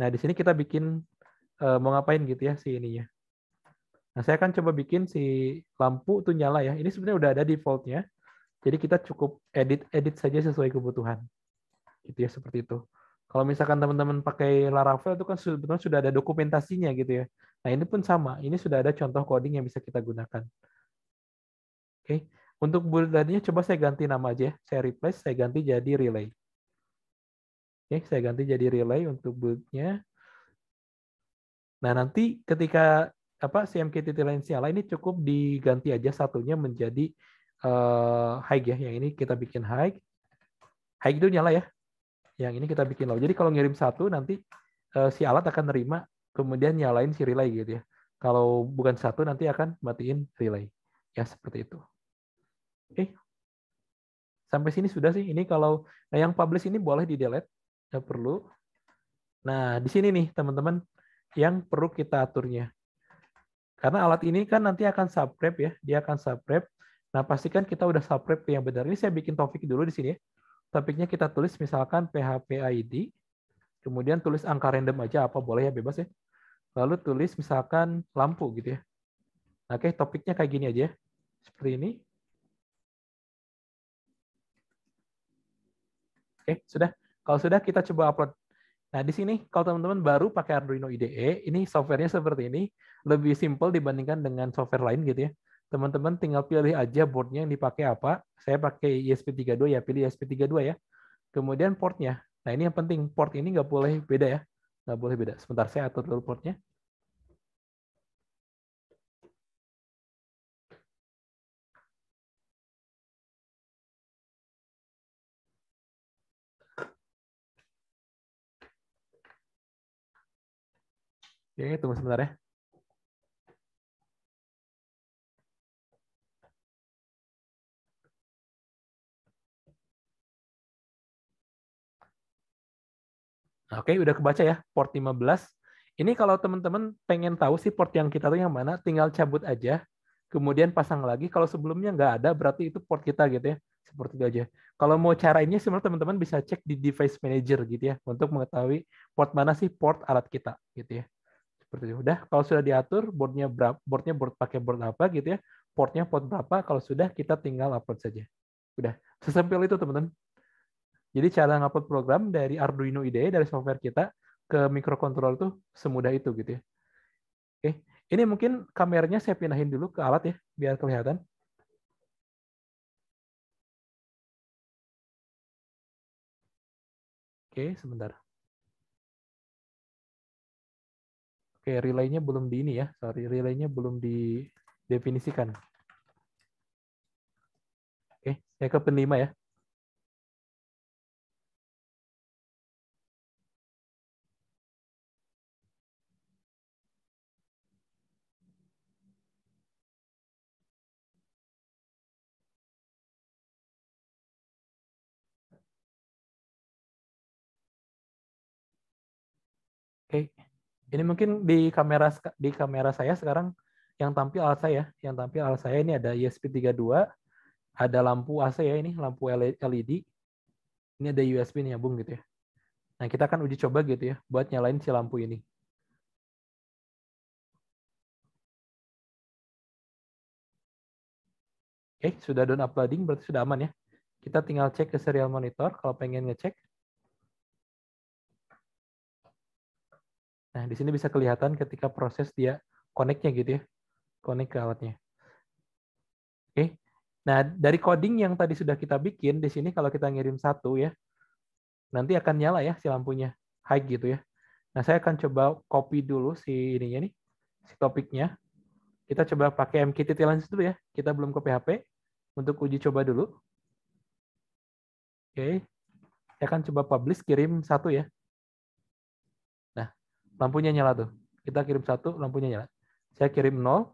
Nah, di sini kita bikin eh, mau ngapain gitu ya si ininya. Nah, saya akan coba bikin si lampu itu nyala ya. Ini sebenarnya udah ada defaultnya. Jadi kita cukup edit-edit saja sesuai kebutuhan. Gitu ya, seperti itu. Kalau misalkan teman-teman pakai Laravel itu kan sebetulnya sudah ada dokumentasinya gitu ya. Nah, ini pun sama. Ini sudah ada contoh coding yang bisa kita gunakan. Oke. Okay. Untuk bullet tadinya coba saya ganti nama aja. Ya. Saya replace, saya ganti jadi relay. Oke, saya ganti jadi relay untuk buildnya. Nah, nanti ketika apa CMKT lain siala ini cukup diganti aja satunya menjadi uh, high ya. Yang ini kita bikin high. High itu nyala ya. Yang ini kita bikin low. Jadi kalau ngirim satu nanti uh, si alat akan nerima kemudian nyalain si relay gitu ya. Kalau bukan satu nanti akan matiin relay. Ya seperti itu. Oke. Okay. Sampai sini sudah sih. Ini kalau nah yang publish ini boleh di delete, nggak perlu. Nah, di sini nih teman-teman yang perlu kita aturnya. Karena alat ini kan nanti akan subscribe ya, dia akan subscribe. Nah, pastikan kita udah subscribe yang benar. Ini saya bikin topik dulu di sini ya. Topiknya kita tulis misalkan PHP ID, kemudian tulis angka random aja apa boleh ya bebas ya. Lalu tulis misalkan lampu gitu ya. Oke, topiknya kayak gini aja ya. Seperti ini. Oke, sudah. Kalau sudah kita coba upload. Nah, di sini kalau teman-teman baru pakai Arduino IDE, ini softwarenya seperti ini, lebih simple dibandingkan dengan software lain gitu ya. Teman-teman tinggal pilih aja boardnya yang dipakai apa. Saya pakai ESP32 ya, pilih ESP32 ya. Kemudian portnya. Nah, ini yang penting, port ini nggak boleh beda ya. Nggak boleh beda. Sebentar, saya atur dulu portnya. Oke, tunggu sebentar ya. Oke, udah kebaca ya, port 15. Ini kalau teman-teman pengen tahu sih port yang kita tuh yang mana, tinggal cabut aja, kemudian pasang lagi. Kalau sebelumnya nggak ada, berarti itu port kita gitu ya. Seperti itu aja. Kalau mau cara ini, sebenarnya teman-teman bisa cek di device manager gitu ya, untuk mengetahui port mana sih port alat kita gitu ya seperti Udah kalau sudah diatur boardnya berapa, boardnya board pakai board apa gitu ya, portnya port berapa. Kalau sudah kita tinggal upload saja. Udah sesimpel itu teman-teman. Jadi cara ngupload program dari Arduino IDE dari software kita ke microcontroller itu semudah itu gitu ya. Oke, ini mungkin kameranya saya pindahin dulu ke alat ya biar kelihatan. Oke, sebentar. Oke, relaynya belum di ini ya. Sorry, relaynya belum didefinisikan. Oke, saya ke penlima ya. Oke. Okay. Ini mungkin di kamera di kamera saya sekarang yang tampil alat saya, yang tampil alat saya ini ada e USB 32 ada lampu AC ya ini, lampu LED. E ini ada USB nyambung gitu ya. Nah, kita akan uji coba gitu ya buat nyalain si lampu ini. Oke, sudah done uploading berarti sudah aman ya. Kita tinggal cek ke serial monitor kalau pengen ngecek. Nah, di sini bisa kelihatan ketika proses dia connect-nya gitu ya. Connect ke alatnya. Oke. Okay. Nah, dari coding yang tadi sudah kita bikin, di sini kalau kita ngirim satu ya, nanti akan nyala ya si lampunya. High gitu ya. Nah, saya akan coba copy dulu si ininya nih, si topiknya. Kita coba pakai MQTT Lens dulu ya. Kita belum ke PHP untuk uji coba dulu. Oke. Okay. Saya akan coba publish kirim satu ya lampunya nyala tuh. Kita kirim satu, lampunya nyala. Saya kirim nol.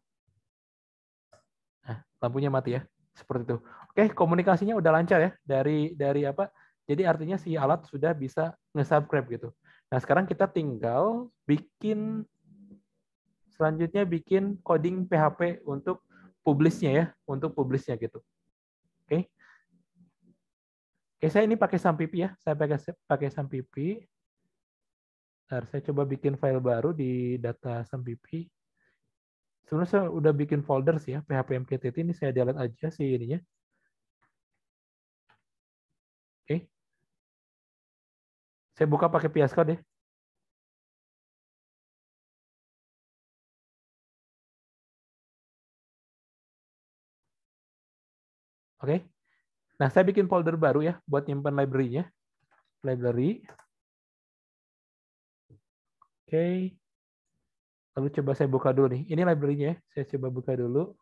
Nah, lampunya mati ya. Seperti itu. Oke, komunikasinya udah lancar ya dari dari apa? Jadi artinya si alat sudah bisa nge-subscribe gitu. Nah, sekarang kita tinggal bikin selanjutnya bikin coding PHP untuk publisnya ya, untuk publisnya gitu. Oke. Oke, saya ini pakai SAMPP ya. Saya pakai pakai SAMPP. Ntar saya coba bikin file baru di data SMPP. Sebenarnya saya udah bikin folder sih ya, php phpmktt ini saya delete aja sih ininya. Oke. Saya buka pakai PS Code ya. Oke. Nah, saya bikin folder baru ya buat nyimpan library-nya. Library. library Oke. Okay. Lalu coba saya buka dulu nih. Ini library-nya. Ya. Saya coba buka dulu.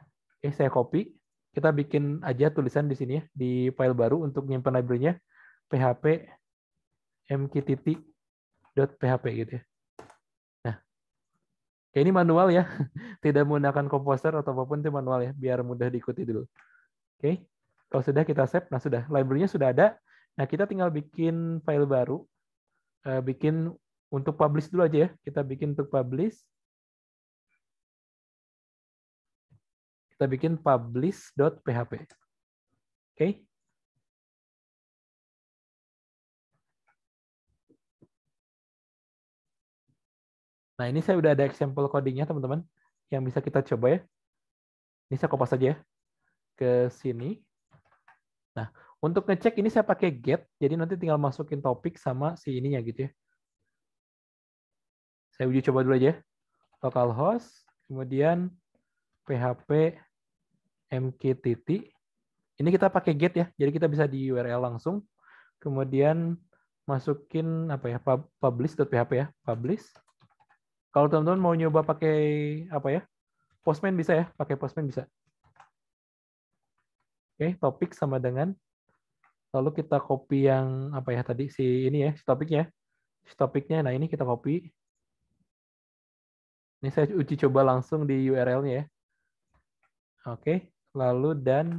Oke, okay, saya copy. Kita bikin aja tulisan di sini ya, di file baru untuk nyimpan library-nya. PHP mqtt.php gitu ya. Nah, ini manual ya. <laughs> Tidak menggunakan komposer atau apapun itu manual ya, biar mudah diikuti dulu. Oke, kalau sudah kita save, nah sudah. Library-nya sudah ada Nah, kita tinggal bikin file baru. Eh, bikin untuk publish dulu aja ya. Kita bikin untuk publish. Kita bikin publish.php. Oke. Okay. Nah, ini saya udah ada example codingnya, teman-teman, yang bisa kita coba ya. Ini saya copas aja ya ke sini. Nah, untuk ngecek ini saya pakai get, jadi nanti tinggal masukin topik sama si ininya gitu ya. Saya uji coba dulu aja. Ya. host, kemudian PHP MQTT. Ini kita pakai get ya, jadi kita bisa di URL langsung. Kemudian masukin apa ya, publish.php ya, publish. Kalau teman-teman mau nyoba pakai apa ya, Postman bisa ya, pakai Postman bisa. Oke, okay, topik sama dengan lalu kita copy yang apa ya tadi si ini ya si topiknya si topiknya nah ini kita copy ini saya uji coba langsung di URL-nya ya oke lalu dan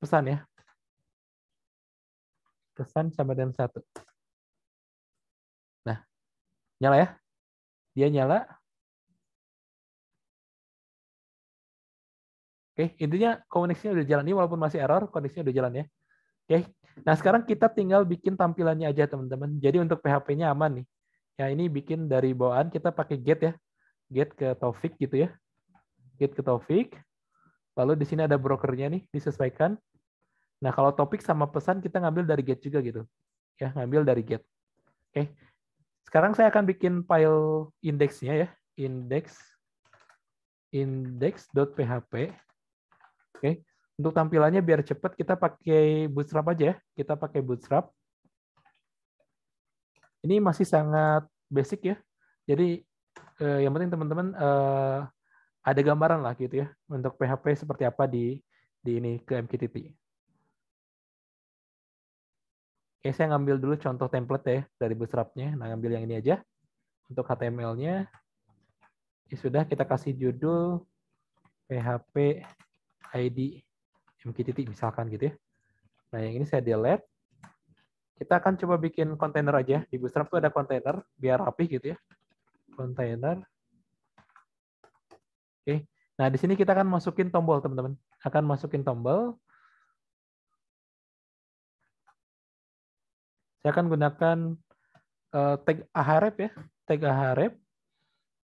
pesan ya pesan sama dengan satu nah nyala ya dia nyala oke intinya koneksinya udah jalan ini walaupun masih error koneksinya udah jalan ya oke Nah, sekarang kita tinggal bikin tampilannya aja, teman-teman. Jadi untuk PHP-nya aman nih. Ya, ini bikin dari bawaan kita pakai get ya. Get ke Taufik gitu ya. Get ke Taufik. Lalu di sini ada brokernya nih, disesuaikan. Nah, kalau topik sama pesan kita ngambil dari get juga gitu. Ya, ngambil dari get. Oke. Sekarang saya akan bikin file indeksnya ya. Index index.php. Oke. Okay. Untuk tampilannya biar cepat kita pakai Bootstrap aja ya. Kita pakai Bootstrap. Ini masih sangat basic ya. Jadi eh, yang penting teman-teman eh, ada gambaran lah gitu ya untuk PHP seperti apa di di ini ke MQTT. Oke, saya ngambil dulu contoh template ya dari bootstrapnya. Nah, ngambil yang ini aja untuk HTML-nya. Ya sudah, kita kasih judul PHP ID MQTT titik misalkan gitu ya. Nah yang ini saya delete. Kita akan coba bikin kontainer aja. Di Bootstrap itu ada kontainer biar rapi gitu ya. Kontainer. Oke. Nah di sini kita akan masukin tombol teman-teman. Akan masukin tombol. Saya akan gunakan eh, tag ahrep ya. Tag ahrep.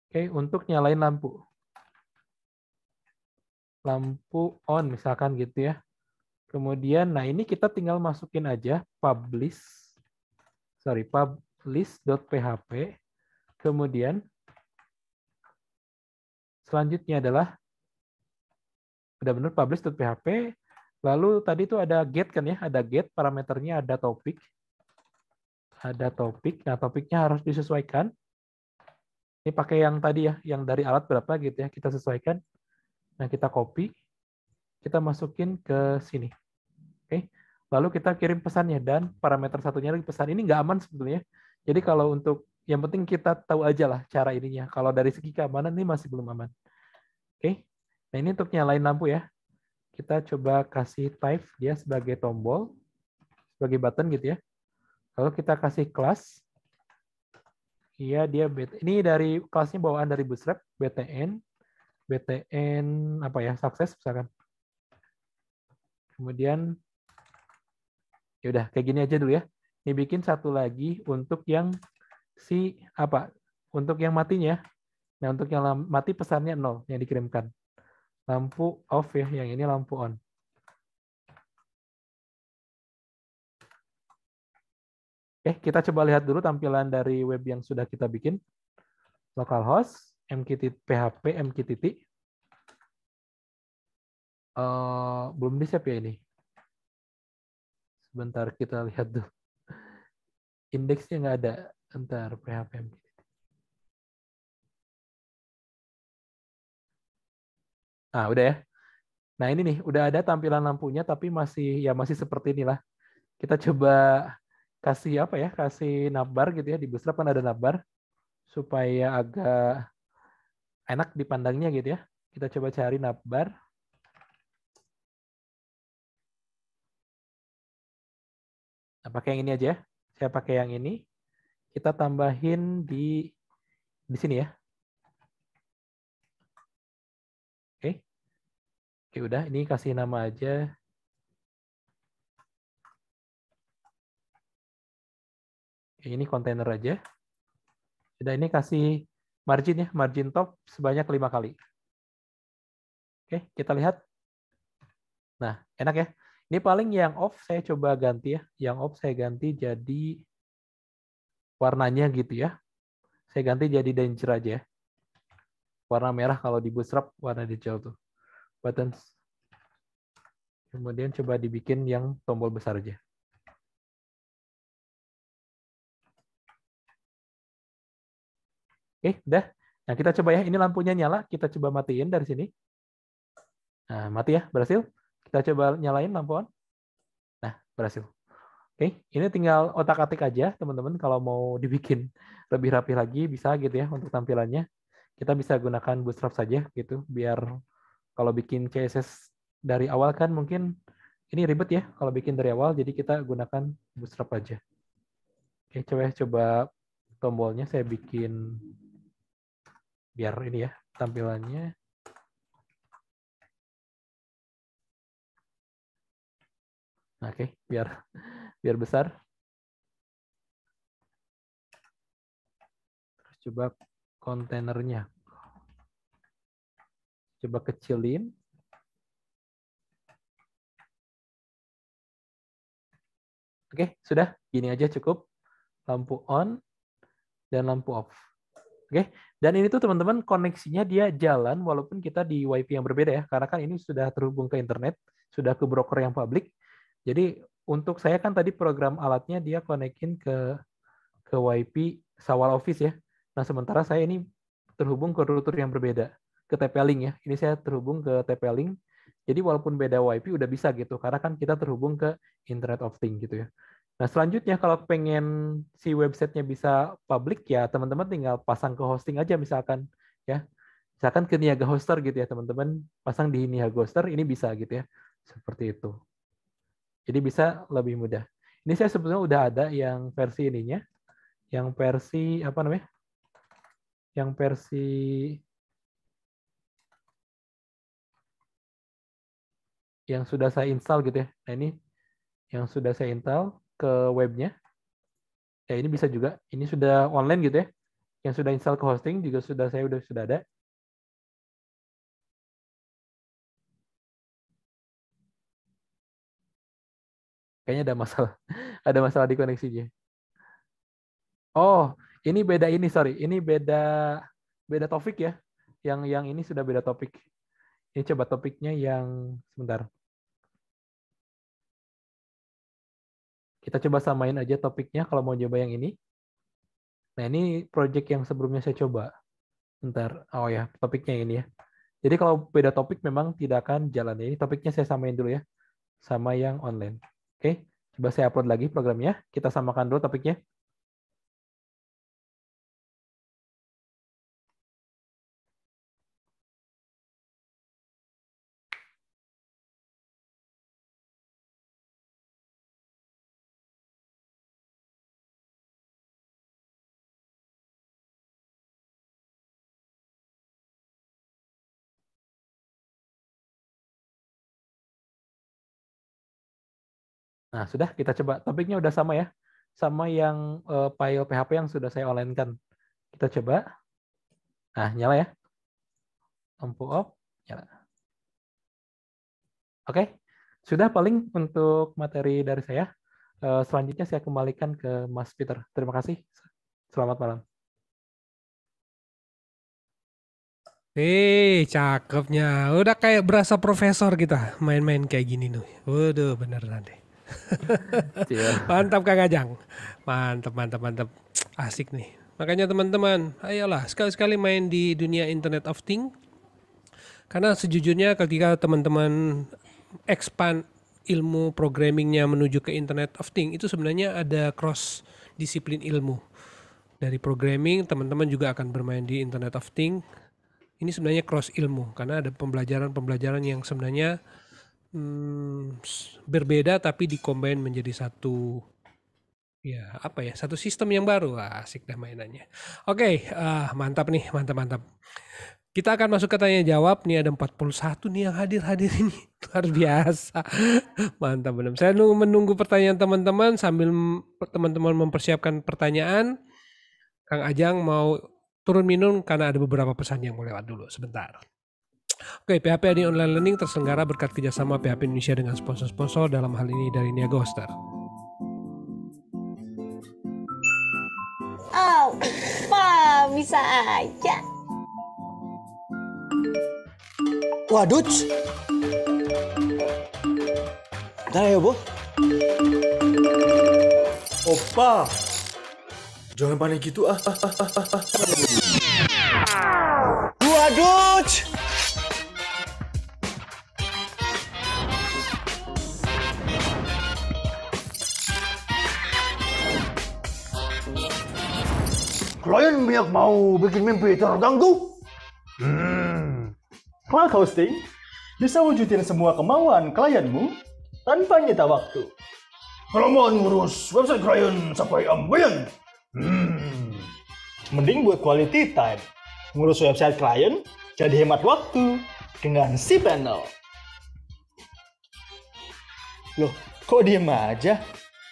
Oke untuk nyalain lampu lampu on misalkan gitu ya. Kemudian, nah ini kita tinggal masukin aja publish, sorry, publish.php. Kemudian, selanjutnya adalah, udah benar publish.php, lalu tadi itu ada get kan ya, ada get, parameternya ada topik, ada topik, nah topiknya harus disesuaikan. Ini pakai yang tadi ya, yang dari alat berapa gitu ya, kita sesuaikan. Nah, kita copy, kita masukin ke sini. Oke. Lalu kita kirim pesannya dan parameter satunya lagi pesan ini nggak aman sebetulnya. Jadi kalau untuk yang penting kita tahu aja lah cara ininya. Kalau dari segi keamanan ini masih belum aman. Oke. Nah, ini untuk nyalain lampu ya. Kita coba kasih type dia sebagai tombol, sebagai button gitu ya. Lalu kita kasih kelas. Iya, dia ini dari kelasnya bawaan dari Bootstrap, BTN BTN apa ya sukses misalkan kemudian ya udah kayak gini aja dulu ya ini bikin satu lagi untuk yang si apa untuk yang matinya nah untuk yang mati pesannya nol yang dikirimkan lampu off ya yang ini lampu on Oke, kita coba lihat dulu tampilan dari web yang sudah kita bikin. Localhost, MQTT, PHP, MQTT. Uh, eh, belum di ya ini. Sebentar kita lihat tuh. Indeksnya nggak ada. Ntar PHP MQTT. Nah, udah ya. Nah, ini nih, udah ada tampilan lampunya tapi masih ya masih seperti inilah. Kita coba kasih apa ya? Kasih nabar gitu ya di bootstrap kan ada nabar supaya agak enak dipandangnya gitu ya. Kita coba cari nabar. Nah, pakai yang ini aja. Ya. Saya pakai yang ini. Kita tambahin di di sini ya. Oke. Oke, udah. Ini kasih nama aja ini kontainer aja. Sudah ini kasih margin ya, margin top sebanyak lima kali. Oke, kita lihat. Nah, enak ya. Ini paling yang off saya coba ganti ya. Yang off saya ganti jadi warnanya gitu ya. Saya ganti jadi danger aja ya. Warna merah kalau di bootstrap, warna hijau tuh. Buttons. Kemudian coba dibikin yang tombol besar aja. Oke, udah. Nah, kita coba ya. Ini lampunya nyala. Kita coba matiin dari sini. Nah, mati ya. Berhasil. Kita coba nyalain lampu on. Nah, berhasil. Oke, ini tinggal otak-atik aja, teman-teman. Kalau mau dibikin lebih rapi lagi, bisa gitu ya untuk tampilannya. Kita bisa gunakan Bootstrap saja gitu, biar kalau bikin CSS dari awal kan mungkin ini ribet ya kalau bikin dari awal, jadi kita gunakan Bootstrap aja. Oke, coba ya. coba tombolnya saya bikin biar ini ya tampilannya oke okay, biar biar besar terus coba kontainernya coba kecilin oke okay, sudah gini aja cukup lampu on dan lampu off oke okay? Dan ini tuh teman-teman koneksinya dia jalan walaupun kita di WiFi yang berbeda ya, karena kan ini sudah terhubung ke internet, sudah ke broker yang publik. Jadi untuk saya kan tadi program alatnya dia konekin ke ke WiFi Sawal Office ya. Nah sementara saya ini terhubung ke router yang berbeda, ke TP-Link ya. Ini saya terhubung ke TP-Link. Jadi walaupun beda WiFi udah bisa gitu, karena kan kita terhubung ke Internet of Things gitu ya. Nah, selanjutnya kalau pengen si websitenya bisa publik ya teman-teman tinggal pasang ke hosting aja misalkan ya. Misalkan ke Niaga Hoster gitu ya teman-teman, pasang di Niaga Hoster ini bisa gitu ya. Seperti itu. Jadi bisa lebih mudah. Ini saya sebetulnya udah ada yang versi ininya. Yang versi apa namanya? Yang versi yang sudah saya install gitu ya. Nah ini yang sudah saya install ke webnya. Ya ini bisa juga. Ini sudah online gitu ya. Yang sudah install ke hosting juga sudah saya sudah sudah ada. Kayaknya ada masalah. <laughs> ada masalah di koneksinya. Oh, ini beda ini sorry. Ini beda beda topik ya. Yang yang ini sudah beda topik. Ini coba topiknya yang sebentar. Kita coba samain aja topiknya kalau mau coba yang ini. Nah, ini project yang sebelumnya saya coba. Bentar. Oh ya, topiknya ini ya. Jadi kalau beda topik memang tidak akan jalan. Ini topiknya saya samain dulu ya. Sama yang online. Oke, coba saya upload lagi programnya. Kita samakan dulu topiknya. Nah, sudah kita coba. Topiknya udah sama ya. Sama yang uh, file PHP yang sudah saya online-kan. Kita coba. Nah, nyala ya. Lampu off, nyala. Oke. Sudah paling untuk materi dari saya. Uh, selanjutnya saya kembalikan ke Mas Peter. Terima kasih. Selamat malam. Eh, cakepnya. Udah kayak berasa profesor kita main-main kayak gini nih. Waduh, beneran deh. <laughs> Iya. mantap Kang Ajang. Mantap, mantap, mantap. Asik nih. Makanya teman-teman, ayolah sekali-sekali main di dunia Internet of Thing. Karena sejujurnya ketika teman-teman expand ilmu programmingnya menuju ke Internet of Thing, itu sebenarnya ada cross disiplin ilmu. Dari programming teman-teman juga akan bermain di Internet of Thing. Ini sebenarnya cross ilmu karena ada pembelajaran-pembelajaran yang sebenarnya hmm, berbeda tapi dikombin menjadi satu ya apa ya satu sistem yang baru Wah, asik dah mainannya oke okay, uh, mantap nih mantap mantap kita akan masuk ke tanya jawab nih ada 41 nih yang hadir hadir ini <laughs> luar biasa mantap benar saya menunggu pertanyaan teman-teman sambil teman-teman mempersiapkan pertanyaan Kang Ajang mau turun minum karena ada beberapa pesan yang mau lewat dulu sebentar Oke, PHP ini Online Learning terselenggara berkat kerjasama PHP Indonesia dengan sponsor-sponsor dalam hal ini dari Niaga Hoster. Oh, bisa aja. Waduh. Bentar ya, Bu. Opa, jangan panik gitu ah. ah, ah, ah, ah. ah. Klien banyak mau bikin mimpi terganggu. Hmm. Cloud hosting bisa wujudin semua kemauan klienmu tanpa nyita waktu. Kalau mau ngurus website klien sampai ambil. Hmm. Mending buat quality time. Ngurus website klien jadi hemat waktu dengan si panel. Loh, kok diem aja?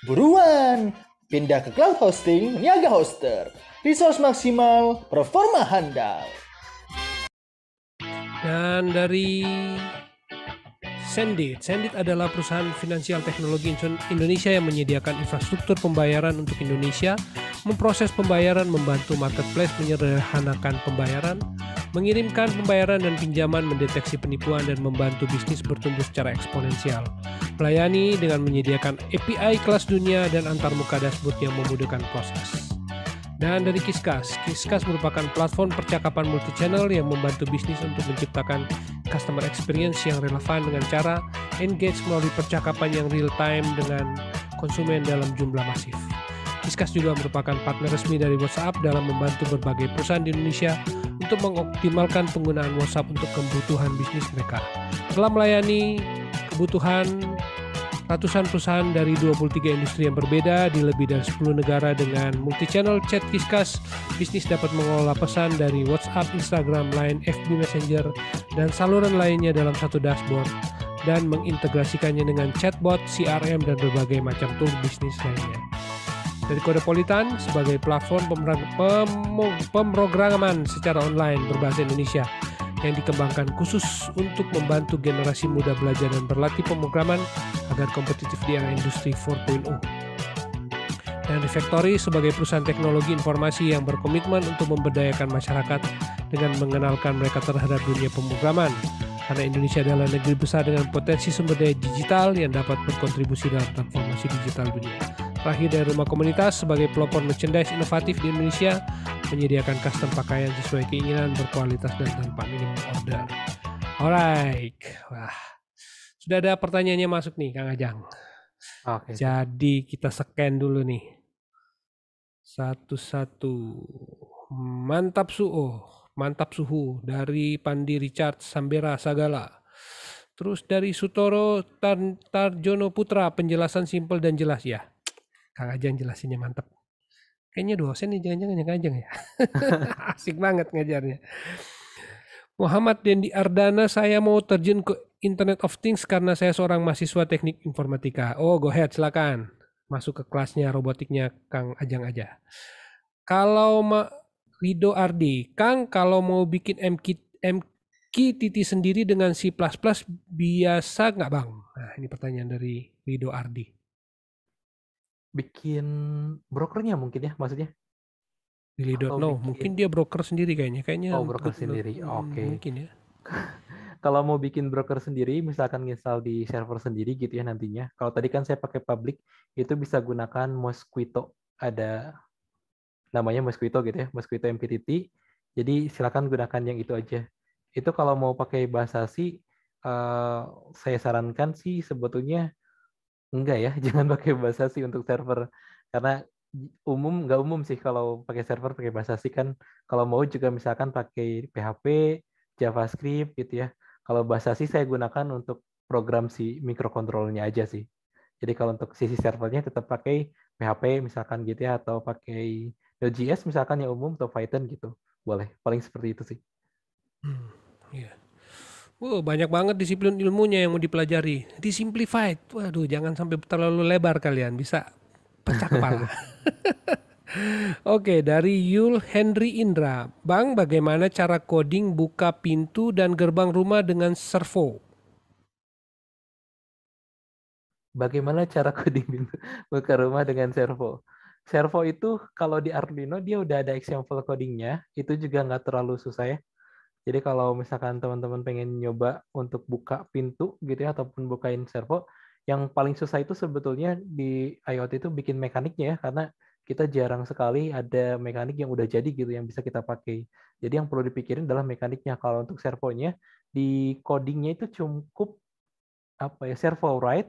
Buruan! Pindah ke cloud hosting Niaga Hoster resource maksimal, performa handal. Dan dari Sendit. Sendit adalah perusahaan finansial teknologi Indonesia yang menyediakan infrastruktur pembayaran untuk Indonesia, memproses pembayaran, membantu marketplace menyederhanakan pembayaran, mengirimkan pembayaran dan pinjaman, mendeteksi penipuan, dan membantu bisnis bertumbuh secara eksponensial. Melayani dengan menyediakan API kelas dunia dan antarmuka dashboard yang memudahkan proses. Dan dari Kiskas, Kiskas merupakan platform percakapan multi-channel yang membantu bisnis untuk menciptakan customer experience yang relevan dengan cara engage melalui percakapan yang real time dengan konsumen dalam jumlah masif. Kiskas juga merupakan partner resmi dari WhatsApp dalam membantu berbagai perusahaan di Indonesia untuk mengoptimalkan penggunaan WhatsApp untuk kebutuhan bisnis mereka. Telah melayani kebutuhan Ratusan perusahaan dari 23 industri yang berbeda di lebih dari 10 negara dengan multi-channel chat Kiskas, bisnis dapat mengelola pesan dari WhatsApp, Instagram, Line, FB Messenger, dan saluran lainnya dalam satu dashboard dan mengintegrasikannya dengan chatbot, CRM, dan berbagai macam tool bisnis lainnya. Dari kode politan sebagai platform pemrograman secara online berbahasa Indonesia yang dikembangkan khusus untuk membantu generasi muda belajar dan berlatih pemrograman agar kompetitif di era industri 4.0. Dan Refactory sebagai perusahaan teknologi informasi yang berkomitmen untuk memberdayakan masyarakat dengan mengenalkan mereka terhadap dunia pemrograman. Karena Indonesia adalah negeri besar dengan potensi sumber daya digital yang dapat berkontribusi dalam transformasi digital dunia lahir dari Rumah Komunitas sebagai pelopor merchandise inovatif di Indonesia menyediakan custom pakaian sesuai keinginan berkualitas dan tanpa minimum order. Alright, wah sudah ada pertanyaannya masuk nih Kang Ajang. Okay. Jadi kita scan dulu nih satu-satu. Mantap suhu, oh, mantap suhu dari Pandi Richard Sambera Sagala. Terus dari Sutoro Tarjono Putra penjelasan simpel dan jelas ya. Kang Ajang jelasinnya mantep. Kayaknya dosen nih jangan-jangan yang Ajang ya. <laughs> Asik banget ngajarnya. Muhammad Dendi Ardana, saya mau terjun ke Internet of Things karena saya seorang mahasiswa teknik informatika. Oh, go ahead, silakan. Masuk ke kelasnya robotiknya Kang Ajang aja. Kalau Ma Rido Ardi, Kang kalau mau bikin MQ, titi sendiri dengan C++ biasa nggak bang? Nah, ini pertanyaan dari Rido Ardi bikin brokernya mungkin ya maksudnya know. bikin... mungkin dia broker sendiri kayaknya kayaknya oh broker sendiri oke okay. mungkin ya <laughs> kalau mau bikin broker sendiri misalkan install di server sendiri gitu ya nantinya kalau tadi kan saya pakai public itu bisa gunakan Mosquito ada namanya Mosquito gitu ya Mosquito MPTT. jadi silakan gunakan yang itu aja itu kalau mau pakai bahasa sih uh, saya sarankan sih sebetulnya enggak ya <laughs> jangan pakai bahasa sih untuk server karena umum nggak umum sih kalau pakai server pakai bahasa sih kan kalau mau juga misalkan pakai PHP JavaScript gitu ya kalau bahasa sih saya gunakan untuk program si mikrokontrolnya aja sih jadi kalau untuk sisi servernya tetap pakai PHP misalkan gitu ya atau pakai Node.js misalkan yang umum atau Python gitu boleh paling seperti itu sih hmm. Wow, banyak banget disiplin ilmunya yang mau dipelajari. Disimplified. Waduh, jangan sampai terlalu lebar kalian, bisa pecah kepala. <laughs> Oke, dari Yul Henry Indra. Bang, bagaimana cara coding buka pintu dan gerbang rumah dengan servo? Bagaimana cara coding buka rumah dengan servo? Servo itu kalau di Arduino dia udah ada example codingnya, itu juga nggak terlalu susah ya. Jadi kalau misalkan teman-teman pengen nyoba untuk buka pintu gitu ya ataupun bukain servo, yang paling susah itu sebetulnya di IoT itu bikin mekaniknya ya karena kita jarang sekali ada mekanik yang udah jadi gitu yang bisa kita pakai. Jadi yang perlu dipikirin adalah mekaniknya. Kalau untuk servonya di codingnya itu cukup apa ya servo write,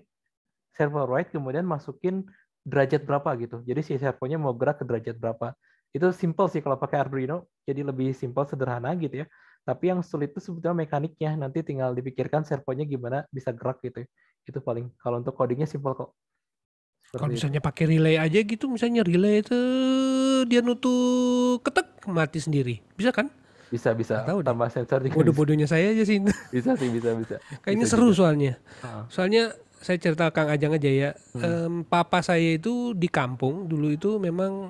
servo write kemudian masukin derajat berapa gitu. Jadi si servonya mau gerak ke derajat berapa. Itu simple sih kalau pakai Arduino, jadi lebih simple sederhana gitu ya tapi yang sulit itu sebetulnya mekaniknya. Nanti tinggal dipikirkan servonya gimana bisa gerak gitu. Itu paling. Kalau untuk codingnya simpel kok. Kalau misalnya pakai relay aja gitu, misalnya relay itu dia nutup ketek mati sendiri. Bisa kan? bisa bisa tahu tambah sensor bodoh-bodohnya saya aja sih <laughs> bisa sih bisa bisa <laughs> kayaknya ini seru juga. soalnya soalnya saya cerita Kang Ajang aja ya hmm. um, papa saya itu di kampung dulu itu memang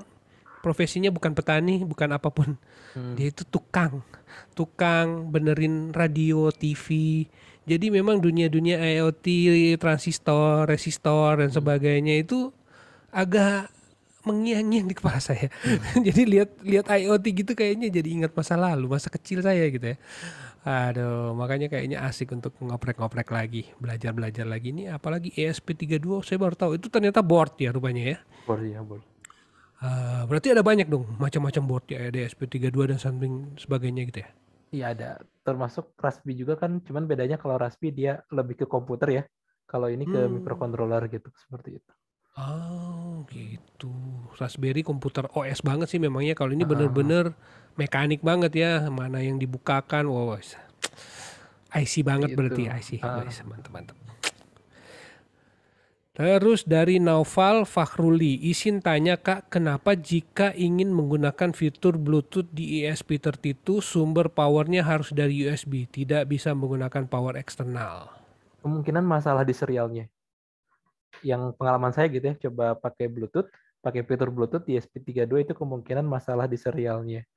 profesinya bukan petani, bukan apapun. Hmm. Dia itu tukang, tukang benerin radio, TV. Jadi memang dunia-dunia IoT, transistor, resistor dan hmm. sebagainya itu agak mengiang-ngiang di kepala saya. Hmm. <laughs> jadi lihat lihat IoT gitu kayaknya jadi ingat masa lalu, masa kecil saya gitu ya. Aduh, makanya kayaknya asik untuk ngoprek-ngoprek lagi, belajar-belajar lagi ini apalagi ESP32 saya baru tahu itu ternyata board ya rupanya ya. Board ya, board. Uh, berarti ada banyak dong macam-macam board ya ada SP32 dan something sebagainya gitu ya. Iya ada. Termasuk Raspi juga kan cuman bedanya kalau Raspi dia lebih ke komputer ya. Kalau ini ke hmm. microcontroller gitu seperti itu. Oh gitu. Raspberry komputer OS banget sih memangnya kalau ini bener-bener mekanik banget ya mana yang dibukakan wow. IC banget gitu. berarti ya, IC. Uh. Mantap-mantap. Terus dari Naufal Fakhruli, izin tanya Kak, kenapa jika ingin menggunakan fitur Bluetooth di ESP32 sumber powernya harus dari USB, tidak bisa menggunakan power eksternal? Kemungkinan masalah di serialnya. Yang pengalaman saya gitu ya, coba pakai Bluetooth, pakai fitur Bluetooth di ESP32 itu kemungkinan masalah di serialnya.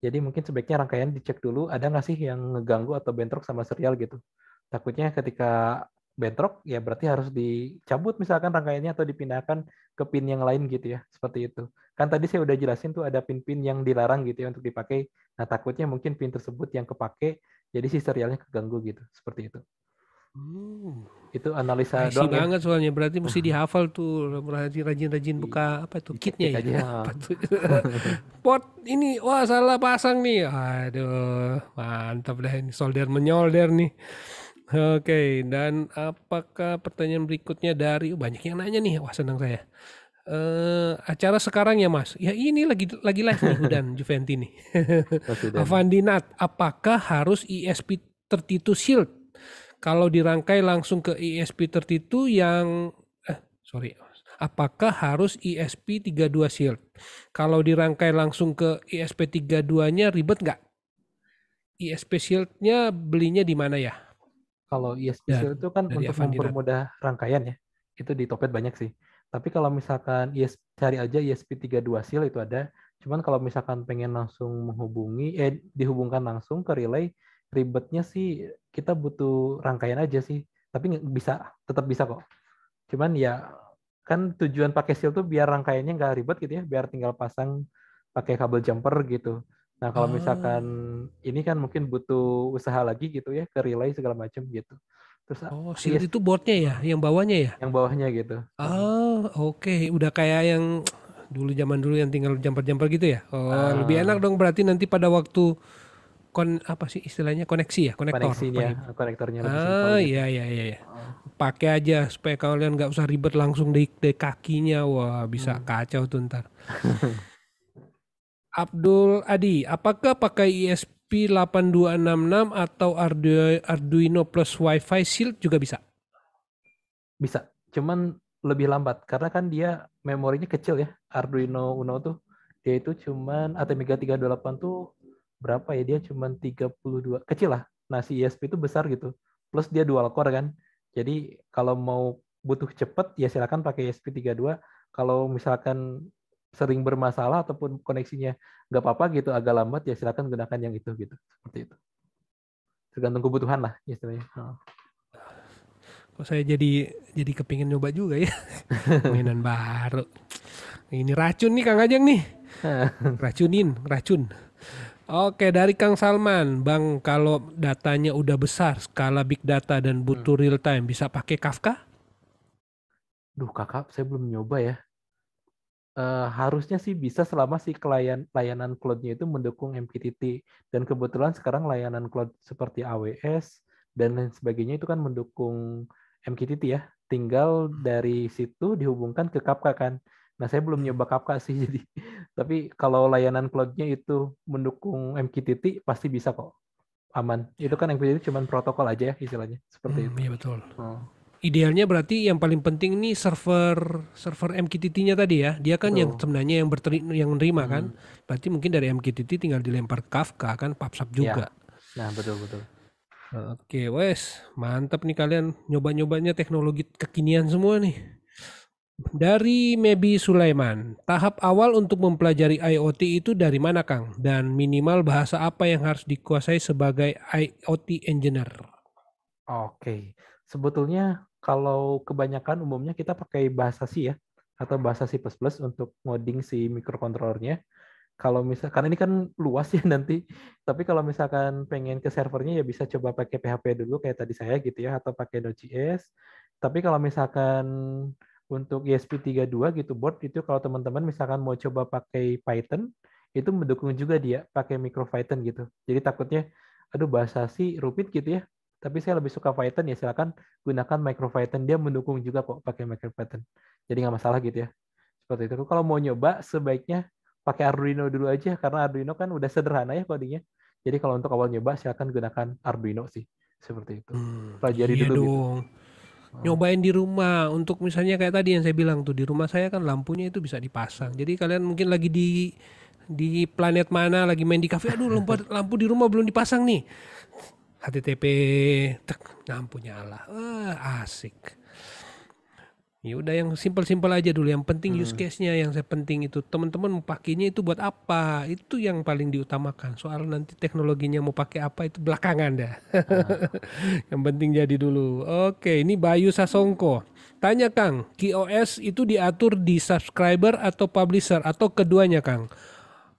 Jadi mungkin sebaiknya rangkaian dicek dulu ada nggak sih yang ngeganggu atau bentrok sama serial gitu. Takutnya ketika bentrok ya berarti harus dicabut misalkan rangkaiannya atau dipindahkan ke pin yang lain gitu ya seperti itu kan tadi saya udah jelasin tuh ada pin-pin yang dilarang gitu ya untuk dipakai nah takutnya mungkin pin tersebut yang kepake jadi si serialnya keganggu gitu seperti itu hmm. itu analisa doang ya. banget ya. soalnya berarti mesti <laughs> dihafal tuh rajin-rajin buka iya. apa itu kitnya ya aja. <laughs> <laughs> pot ini wah salah pasang nih aduh mantap deh ini solder menyolder nih Oke, dan apakah pertanyaan berikutnya dari banyak yang nanya nih, wah senang saya. Eh, acara sekarang ya Mas, ya ini lagi lagi live nih <laughs> dan Juventus nih. Avandinat, apakah harus ISP e 32 Shield? Kalau dirangkai langsung ke ISP e 32 yang eh sorry, apakah harus ISP e 32 Shield? Kalau dirangkai langsung ke ISP 32-nya ribet nggak? ISP Shieldnya belinya di mana ya? Kalau ESP ya, itu kan untuk mempermudah kita. rangkaian ya. Itu di Topet banyak sih. Tapi kalau misalkan ES, cari aja ESP32 SIL itu ada. Cuman kalau misalkan pengen langsung menghubungi, eh dihubungkan langsung ke relay, ribetnya sih kita butuh rangkaian aja sih. Tapi bisa, tetap bisa kok. Cuman ya kan tujuan pakai SIL tuh biar rangkaiannya nggak ribet gitu ya, biar tinggal pasang pakai kabel jumper gitu. Nah, kalau oh. misalkan ini kan mungkin butuh usaha lagi gitu ya, ke relay segala macam gitu. Terus ah, Oh, iya shield yes. itu boardnya ya, yang bawahnya ya? Yang bawahnya gitu. Oh, oke, okay. udah kayak yang dulu zaman dulu yang tinggal jumper-jumper gitu ya. Oh, ah. lebih enak dong berarti nanti pada waktu kon apa sih istilahnya koneksi ya, konektor. Koneksinya, konektornya lebih ah, gitu. iya iya iya iya. Pakai aja supaya kalian nggak usah ribet langsung di, kakinya. Wah, bisa hmm. kacau tuh ntar. <laughs> Abdul Adi, apakah pakai ISP 8266 atau Arduino plus WiFi Shield juga bisa? Bisa, cuman lebih lambat karena kan dia memorinya kecil ya. Arduino Uno tuh dia itu cuman ATmega 328 tuh berapa ya? Dia cuman 32 kecil lah. Nah, si ISP itu besar gitu. Plus dia dual core kan. Jadi kalau mau butuh cepet ya silakan pakai ESP 32. Kalau misalkan sering bermasalah ataupun koneksinya nggak apa-apa gitu agak lambat ya silakan gunakan yang itu gitu seperti itu tergantung kebutuhan lah istilahnya oh. kok saya jadi jadi kepingin nyoba juga ya <laughs> mainan baru ini racun nih kang Ajeng nih <laughs> racunin racun Oke dari Kang Salman, Bang kalau datanya udah besar, skala big data dan butuh hmm. real time, bisa pakai Kafka? Duh kakak, saya belum nyoba ya uh, harusnya sih bisa selama si klien layanan cloud-nya itu mendukung MQTT dan kebetulan sekarang layanan cloud seperti AWS dan lain sebagainya itu kan mendukung MQTT ya. Tinggal hmm. dari situ dihubungkan ke Kafka kan. Nah, saya belum nyoba hmm. Kafka sih <laughs> jadi. Tapi kalau layanan cloud-nya itu mendukung MQTT pasti bisa kok. Aman. Itu kan MQTT cuma protokol aja ya istilahnya. Seperti hmm, itu. Iya betul. Oh idealnya berarti yang paling penting ini server server MQTT-nya tadi ya. Dia kan oh. yang sebenarnya yang berteri, yang menerima kan. hmm. kan. Berarti mungkin dari MQTT tinggal dilempar Kafka kan PubSub ya. juga. Ya. Nah, betul betul. Oke, wes, mantap nih kalian nyoba-nyobanya teknologi kekinian semua nih. Dari Mebi Sulaiman, tahap awal untuk mempelajari IoT itu dari mana Kang? Dan minimal bahasa apa yang harus dikuasai sebagai IoT engineer? Oke, sebetulnya kalau kebanyakan umumnya kita pakai bahasa C ya atau bahasa C++ untuk ngoding si mikrokontrolernya. Kalau misalkan karena ini kan luas ya <laughs> nanti, tapi kalau misalkan pengen ke servernya ya bisa coba pakai PHP dulu kayak tadi saya gitu ya atau pakai Node.js. Tapi kalau misalkan untuk ESP32 gitu board itu kalau teman-teman misalkan mau coba pakai Python itu mendukung juga dia pakai micro Python gitu. Jadi takutnya aduh bahasa sih rumit gitu ya tapi saya lebih suka Python ya silakan gunakan micro Python dia mendukung juga kok pakai Python jadi nggak masalah gitu ya seperti itu kalau mau nyoba sebaiknya pakai Arduino dulu aja karena Arduino kan udah sederhana ya codingnya jadi kalau untuk awal nyoba silakan gunakan Arduino sih seperti itu hmm, iya dulu gitu. dong. Gitu. nyobain di rumah untuk misalnya kayak tadi yang saya bilang tuh di rumah saya kan lampunya itu bisa dipasang jadi kalian mungkin lagi di di planet mana lagi main di kafe aduh lampu <laughs> di rumah belum dipasang nih HTTP tek, nah Allah uh, asik ya udah yang simpel-simpel aja dulu yang penting hmm. use case-nya yang saya penting itu teman-teman mau pakainya itu buat apa itu yang paling diutamakan soal nanti teknologinya mau pakai apa itu belakangan dah hmm. <laughs> yang penting jadi dulu oke ini Bayu Sasongko tanya Kang QoS itu diatur di subscriber atau publisher atau keduanya Kang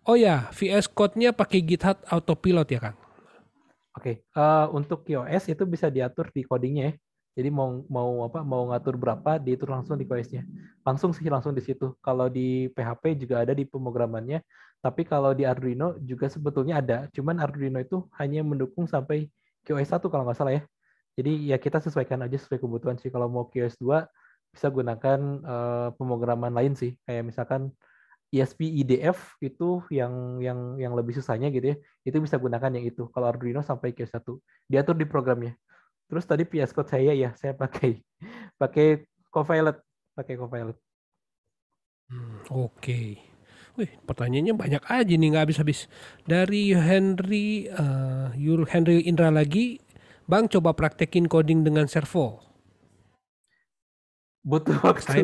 oh ya VS Code-nya pakai GitHub autopilot ya Kang Oke, okay. uh, eh, untuk QOS itu bisa diatur di codingnya ya. Jadi mau mau apa mau ngatur berapa diatur langsung di QoS-nya. Langsung sih langsung di situ. Kalau di PHP juga ada di pemrogramannya, tapi kalau di Arduino juga sebetulnya ada. Cuman Arduino itu hanya mendukung sampai QoS 1 kalau nggak salah ya. Jadi ya kita sesuaikan aja sesuai kebutuhan sih. Kalau mau QoS 2 bisa gunakan uh, pemrograman lain sih, kayak misalkan ESP-IDF e itu yang yang yang lebih susahnya gitu ya, itu bisa gunakan yang itu. Kalau Arduino sampai ke 1 diatur di programnya. Terus tadi PS Code saya ya, saya pakai <laughs> pakai Copilot, pakai Copilot. Hmm, Oke. Okay. Wih, pertanyaannya banyak aja nih nggak habis-habis. Dari Henry, uh, Yul Henry Indra lagi, Bang coba praktekin coding dengan servo butuh waktu. Saya,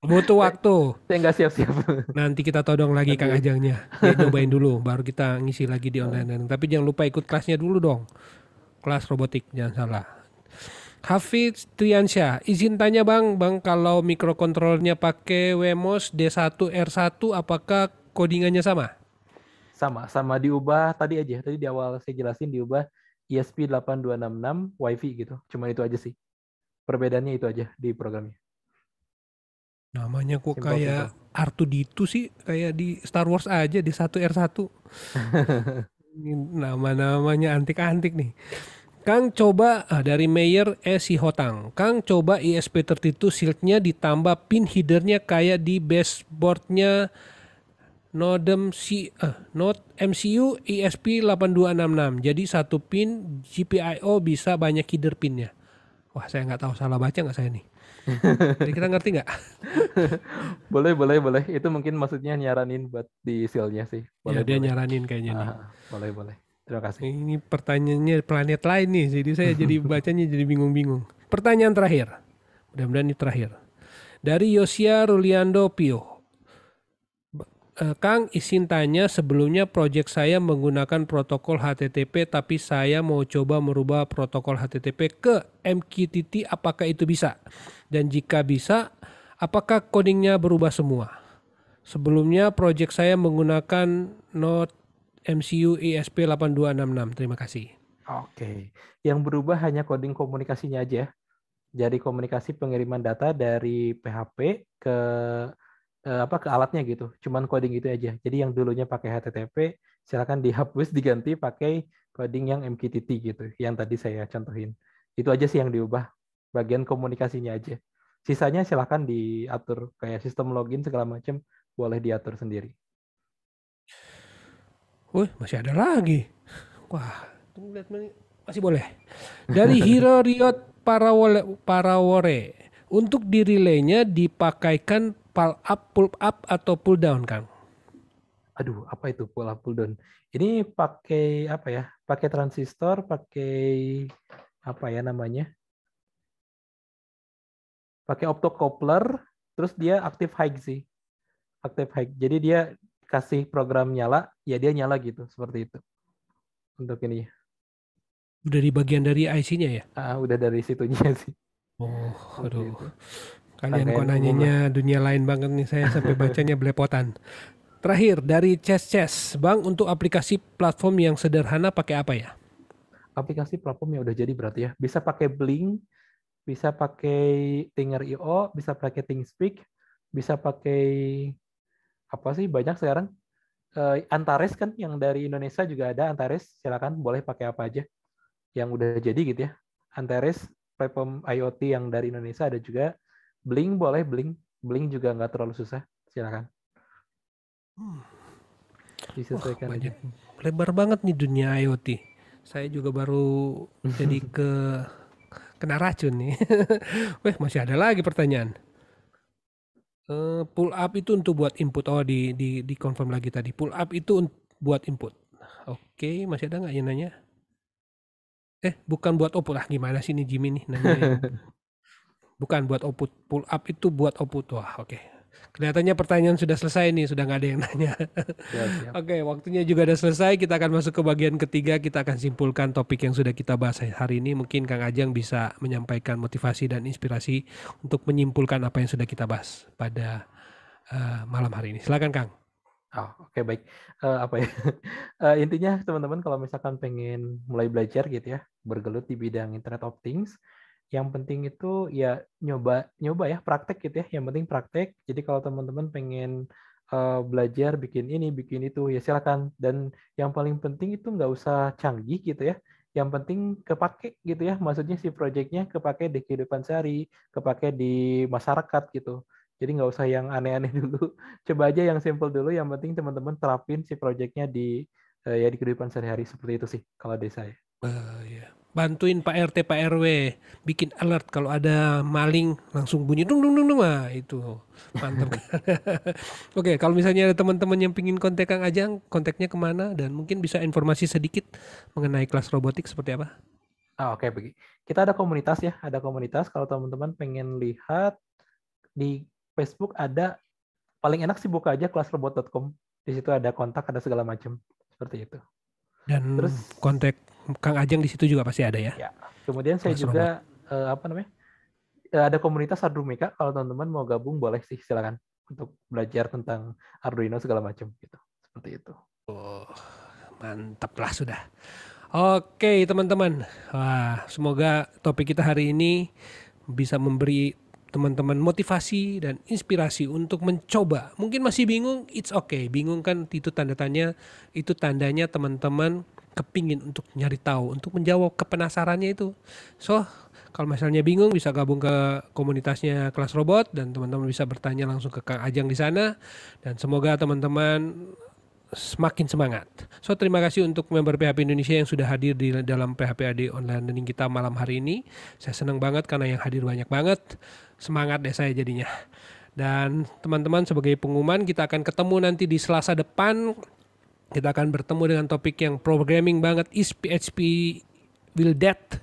butuh waktu. Saya nggak siap-siap. Nanti kita todong lagi Kang Ajangnya. Ya, cobain <laughs> dulu, baru kita ngisi lagi di online learning. Tapi jangan lupa ikut kelasnya dulu dong. Kelas robotik, jangan salah. Hafiz Triansyah, izin tanya bang, bang kalau mikrokontrolnya pakai Wemos D1 R1 apakah codingannya sama? Sama, sama diubah tadi aja. Tadi di awal saya jelasin diubah ESP8266 WiFi gitu. Cuma itu aja sih. Perbedaannya itu aja di programnya. Namanya kok Simple kayak artu Ditu sih, kayak di Star Wars aja di satu r 1 <laughs> Nama-namanya antik-antik nih. Kang coba ah, dari Mayer e. si hotang Kang coba ISP32 shieldnya ditambah pin headernya kayak di baseboardnya Nodem eh, C, eh, Node MCU ESP8266. Jadi satu pin GPIO bisa banyak header pinnya. Wah saya nggak tahu salah baca nggak saya nih. Jadi kita ngerti nggak? <laughs> boleh, boleh, boleh. Itu mungkin maksudnya nyaranin buat di silnya sih. Ya, boleh, ya, dia nyaranin kayaknya nih. Ah, boleh, boleh. Terima kasih. Ini pertanyaannya planet lain nih. Jadi saya <laughs> jadi bacanya jadi bingung-bingung. Pertanyaan terakhir. Mudah-mudahan ini terakhir. Dari Yosia Ruliando Pio. Eh, Kang izin tanya sebelumnya proyek saya menggunakan protokol HTTP tapi saya mau coba merubah protokol HTTP ke MQTT apakah itu bisa? Dan jika bisa, apakah codingnya berubah semua? Sebelumnya proyek saya menggunakan Node MCU ESP8266. Terima kasih. Oke, yang berubah hanya coding komunikasinya aja. Ya. Jadi komunikasi pengiriman data dari PHP ke Eh, apa ke alatnya gitu, cuman coding itu aja. Jadi yang dulunya pakai HTTP silakan dihapus <laughs> diganti pakai coding yang MQTT gitu, yang tadi saya contohin. Itu aja sih yang diubah bagian komunikasinya aja. Sisanya silakan diatur kayak sistem login segala macam boleh diatur sendiri. Wih, masih ada lagi. Wah, masih boleh. <laughs> Dari Hero Riot Parawore, Parawore. Untuk di relaynya dipakaikan pull up, pull up atau pull down, Kang? Aduh, apa itu pull up, pull down? Ini pakai apa ya? Pakai transistor, pakai apa ya namanya? Pakai optocoupler, terus dia aktif high sih. Aktif high. Jadi dia kasih program nyala, ya dia nyala gitu, seperti itu. Untuk ini. Udah di bagian dari IC-nya ya? Ah, udah dari situnya sih. Oh, aduh. Kalian kok nanyanya dunia lain banget nih saya sampai bacanya belepotan. Terakhir dari Chess Chess, Bang untuk aplikasi platform yang sederhana pakai apa ya? Aplikasi platform yang udah jadi berarti ya. Bisa pakai Blink, bisa pakai Tinger.io, bisa pakai ThingSpeak, bisa pakai apa sih banyak sekarang eh, Antares kan yang dari Indonesia juga ada Antares silakan boleh pakai apa aja yang udah jadi gitu ya Antares platform IoT yang dari Indonesia ada juga Bling boleh, bling. Bling juga nggak terlalu susah. Silakan. Hmm. Disesuaikan oh, aja. Lebar banget nih dunia IoT. Saya juga baru <laughs> jadi ke kena racun nih. <laughs> Weh, masih ada lagi pertanyaan. Uh, pull up itu untuk buat input. Oh, di di di confirm lagi tadi. Pull up itu buat input. Oke, okay, masih ada nggak yang nanya? Eh, bukan buat output. lah gimana sih nih Jimmy nih nanya. <laughs> Bukan buat output. Pull up itu buat output. Wah, oke. Okay. Kelihatannya pertanyaan sudah selesai nih, sudah nggak ada yang nanya. Ya, <laughs> Oke, okay, waktunya juga sudah selesai. Kita akan masuk ke bagian ketiga. Kita akan simpulkan topik yang sudah kita bahas hari ini. Mungkin Kang Ajang bisa menyampaikan motivasi dan inspirasi untuk menyimpulkan apa yang sudah kita bahas pada uh, malam hari ini. Silakan Kang. Oh, Oke okay, baik. Uh, apa ya? uh, <laughs> intinya teman-teman kalau misalkan pengen mulai belajar gitu ya, bergelut di bidang Internet of Things, yang penting itu ya nyoba nyoba ya praktek gitu ya yang penting praktek jadi kalau teman-teman pengen uh, belajar bikin ini bikin itu ya silakan dan yang paling penting itu nggak usah canggih gitu ya yang penting kepake gitu ya maksudnya si proyeknya kepake di kehidupan sehari kepake di masyarakat gitu jadi nggak usah yang aneh-aneh <laughs> dulu coba aja yang simple dulu yang penting teman-teman terapin si proyeknya di uh, ya di kehidupan sehari-hari seperti itu sih kalau dari saya uh, yeah. Iya bantuin Pak RT Pak RW bikin alert kalau ada maling langsung bunyi dung dung dung dung ah itu mantap <laughs> oke kalau misalnya ada teman-teman yang pingin kontak Kang Ajang kontaknya kemana dan mungkin bisa informasi sedikit mengenai kelas robotik seperti apa oh, oke okay. kita ada komunitas ya ada komunitas kalau teman-teman pengen lihat di Facebook ada paling enak sih buka aja kelasrobot.com di situ ada kontak ada segala macam seperti itu dan Terus, kontak Kang Ajeng di situ juga pasti ada ya. ya. Kemudian saya Mas juga uh, apa namanya? Eh, ada komunitas Arduino kalau teman-teman mau gabung boleh sih silakan untuk belajar tentang Arduino segala macam gitu. Seperti itu. Oh, mantap lah sudah. Oke, teman-teman. Wah, semoga topik kita hari ini bisa memberi teman-teman motivasi dan inspirasi untuk mencoba. Mungkin masih bingung, it's okay. Bingung kan itu tanda tanya, itu tandanya teman-teman kepingin untuk nyari tahu, untuk menjawab kepenasarannya itu. So, kalau misalnya bingung bisa gabung ke komunitasnya kelas robot dan teman-teman bisa bertanya langsung ke Kang Ajang di sana dan semoga teman-teman semakin semangat. So terima kasih untuk member PHP Indonesia yang sudah hadir di dalam PHP AD online learning kita malam hari ini. Saya senang banget karena yang hadir banyak banget. Semangat deh saya jadinya. Dan teman-teman sebagai pengumuman kita akan ketemu nanti di Selasa depan kita akan bertemu dengan topik yang programming banget is PHP will death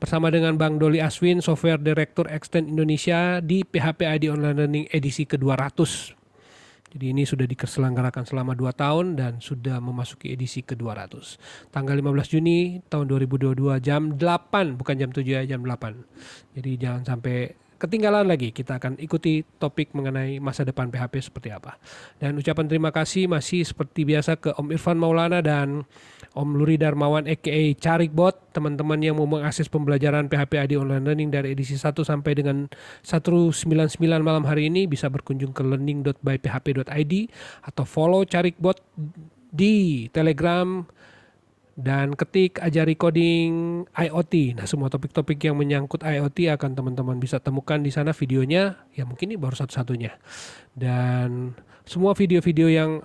bersama dengan Bang Doli Aswin, Software Director Extend Indonesia di PHP ID Online Learning edisi ke-200. Jadi ini sudah dikeselenggarakan selama 2 tahun dan sudah memasuki edisi ke-200. Tanggal 15 Juni tahun 2022 jam 8, bukan jam 7 ya, jam 8. Jadi jangan sampai ketinggalan lagi, kita akan ikuti topik mengenai masa depan PHP seperti apa. Dan ucapan terima kasih masih seperti biasa ke Om Irfan Maulana dan Om Luri Darmawan aka Carikbot, teman-teman yang mau mengakses pembelajaran PHP ID Online Learning dari edisi 1 sampai dengan 199 malam hari ini bisa berkunjung ke learning.byphp.id atau follow Carikbot di Telegram, dan ketik ajari coding IoT. Nah, semua topik-topik yang menyangkut IoT akan teman-teman bisa temukan di sana videonya. Ya mungkin ini baru satu-satunya. Dan semua video-video yang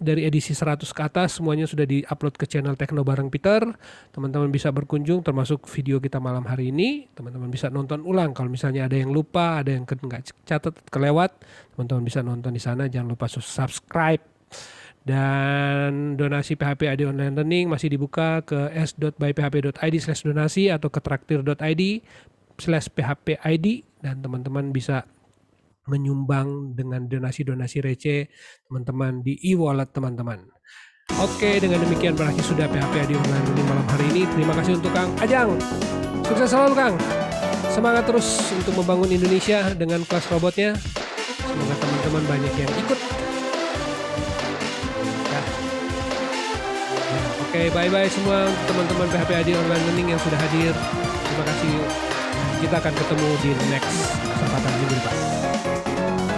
dari edisi 100 ke atas semuanya sudah di-upload ke channel Tekno Bareng Peter. Teman-teman bisa berkunjung termasuk video kita malam hari ini. Teman-teman bisa nonton ulang kalau misalnya ada yang lupa, ada yang nggak catat kelewat, teman-teman bisa nonton di sana. Jangan lupa subscribe. Dan donasi PHP ID Online Learning masih dibuka ke s.byphp.id slash donasi atau ke traktir.id slash PHP ID dan teman-teman bisa menyumbang dengan donasi-donasi receh teman-teman di e-wallet teman-teman. Oke, dengan demikian berakhir sudah PHP ID Online Learning malam hari ini. Terima kasih untuk Kang Ajang. Sukses selalu Kang. Semangat terus untuk membangun Indonesia dengan kelas robotnya. Semoga teman-teman banyak yang ikut Oke, bye-bye semua teman-teman PHP Adi Online Learning yang sudah hadir. Terima kasih. Kita akan ketemu di next kesempatan minggu depan.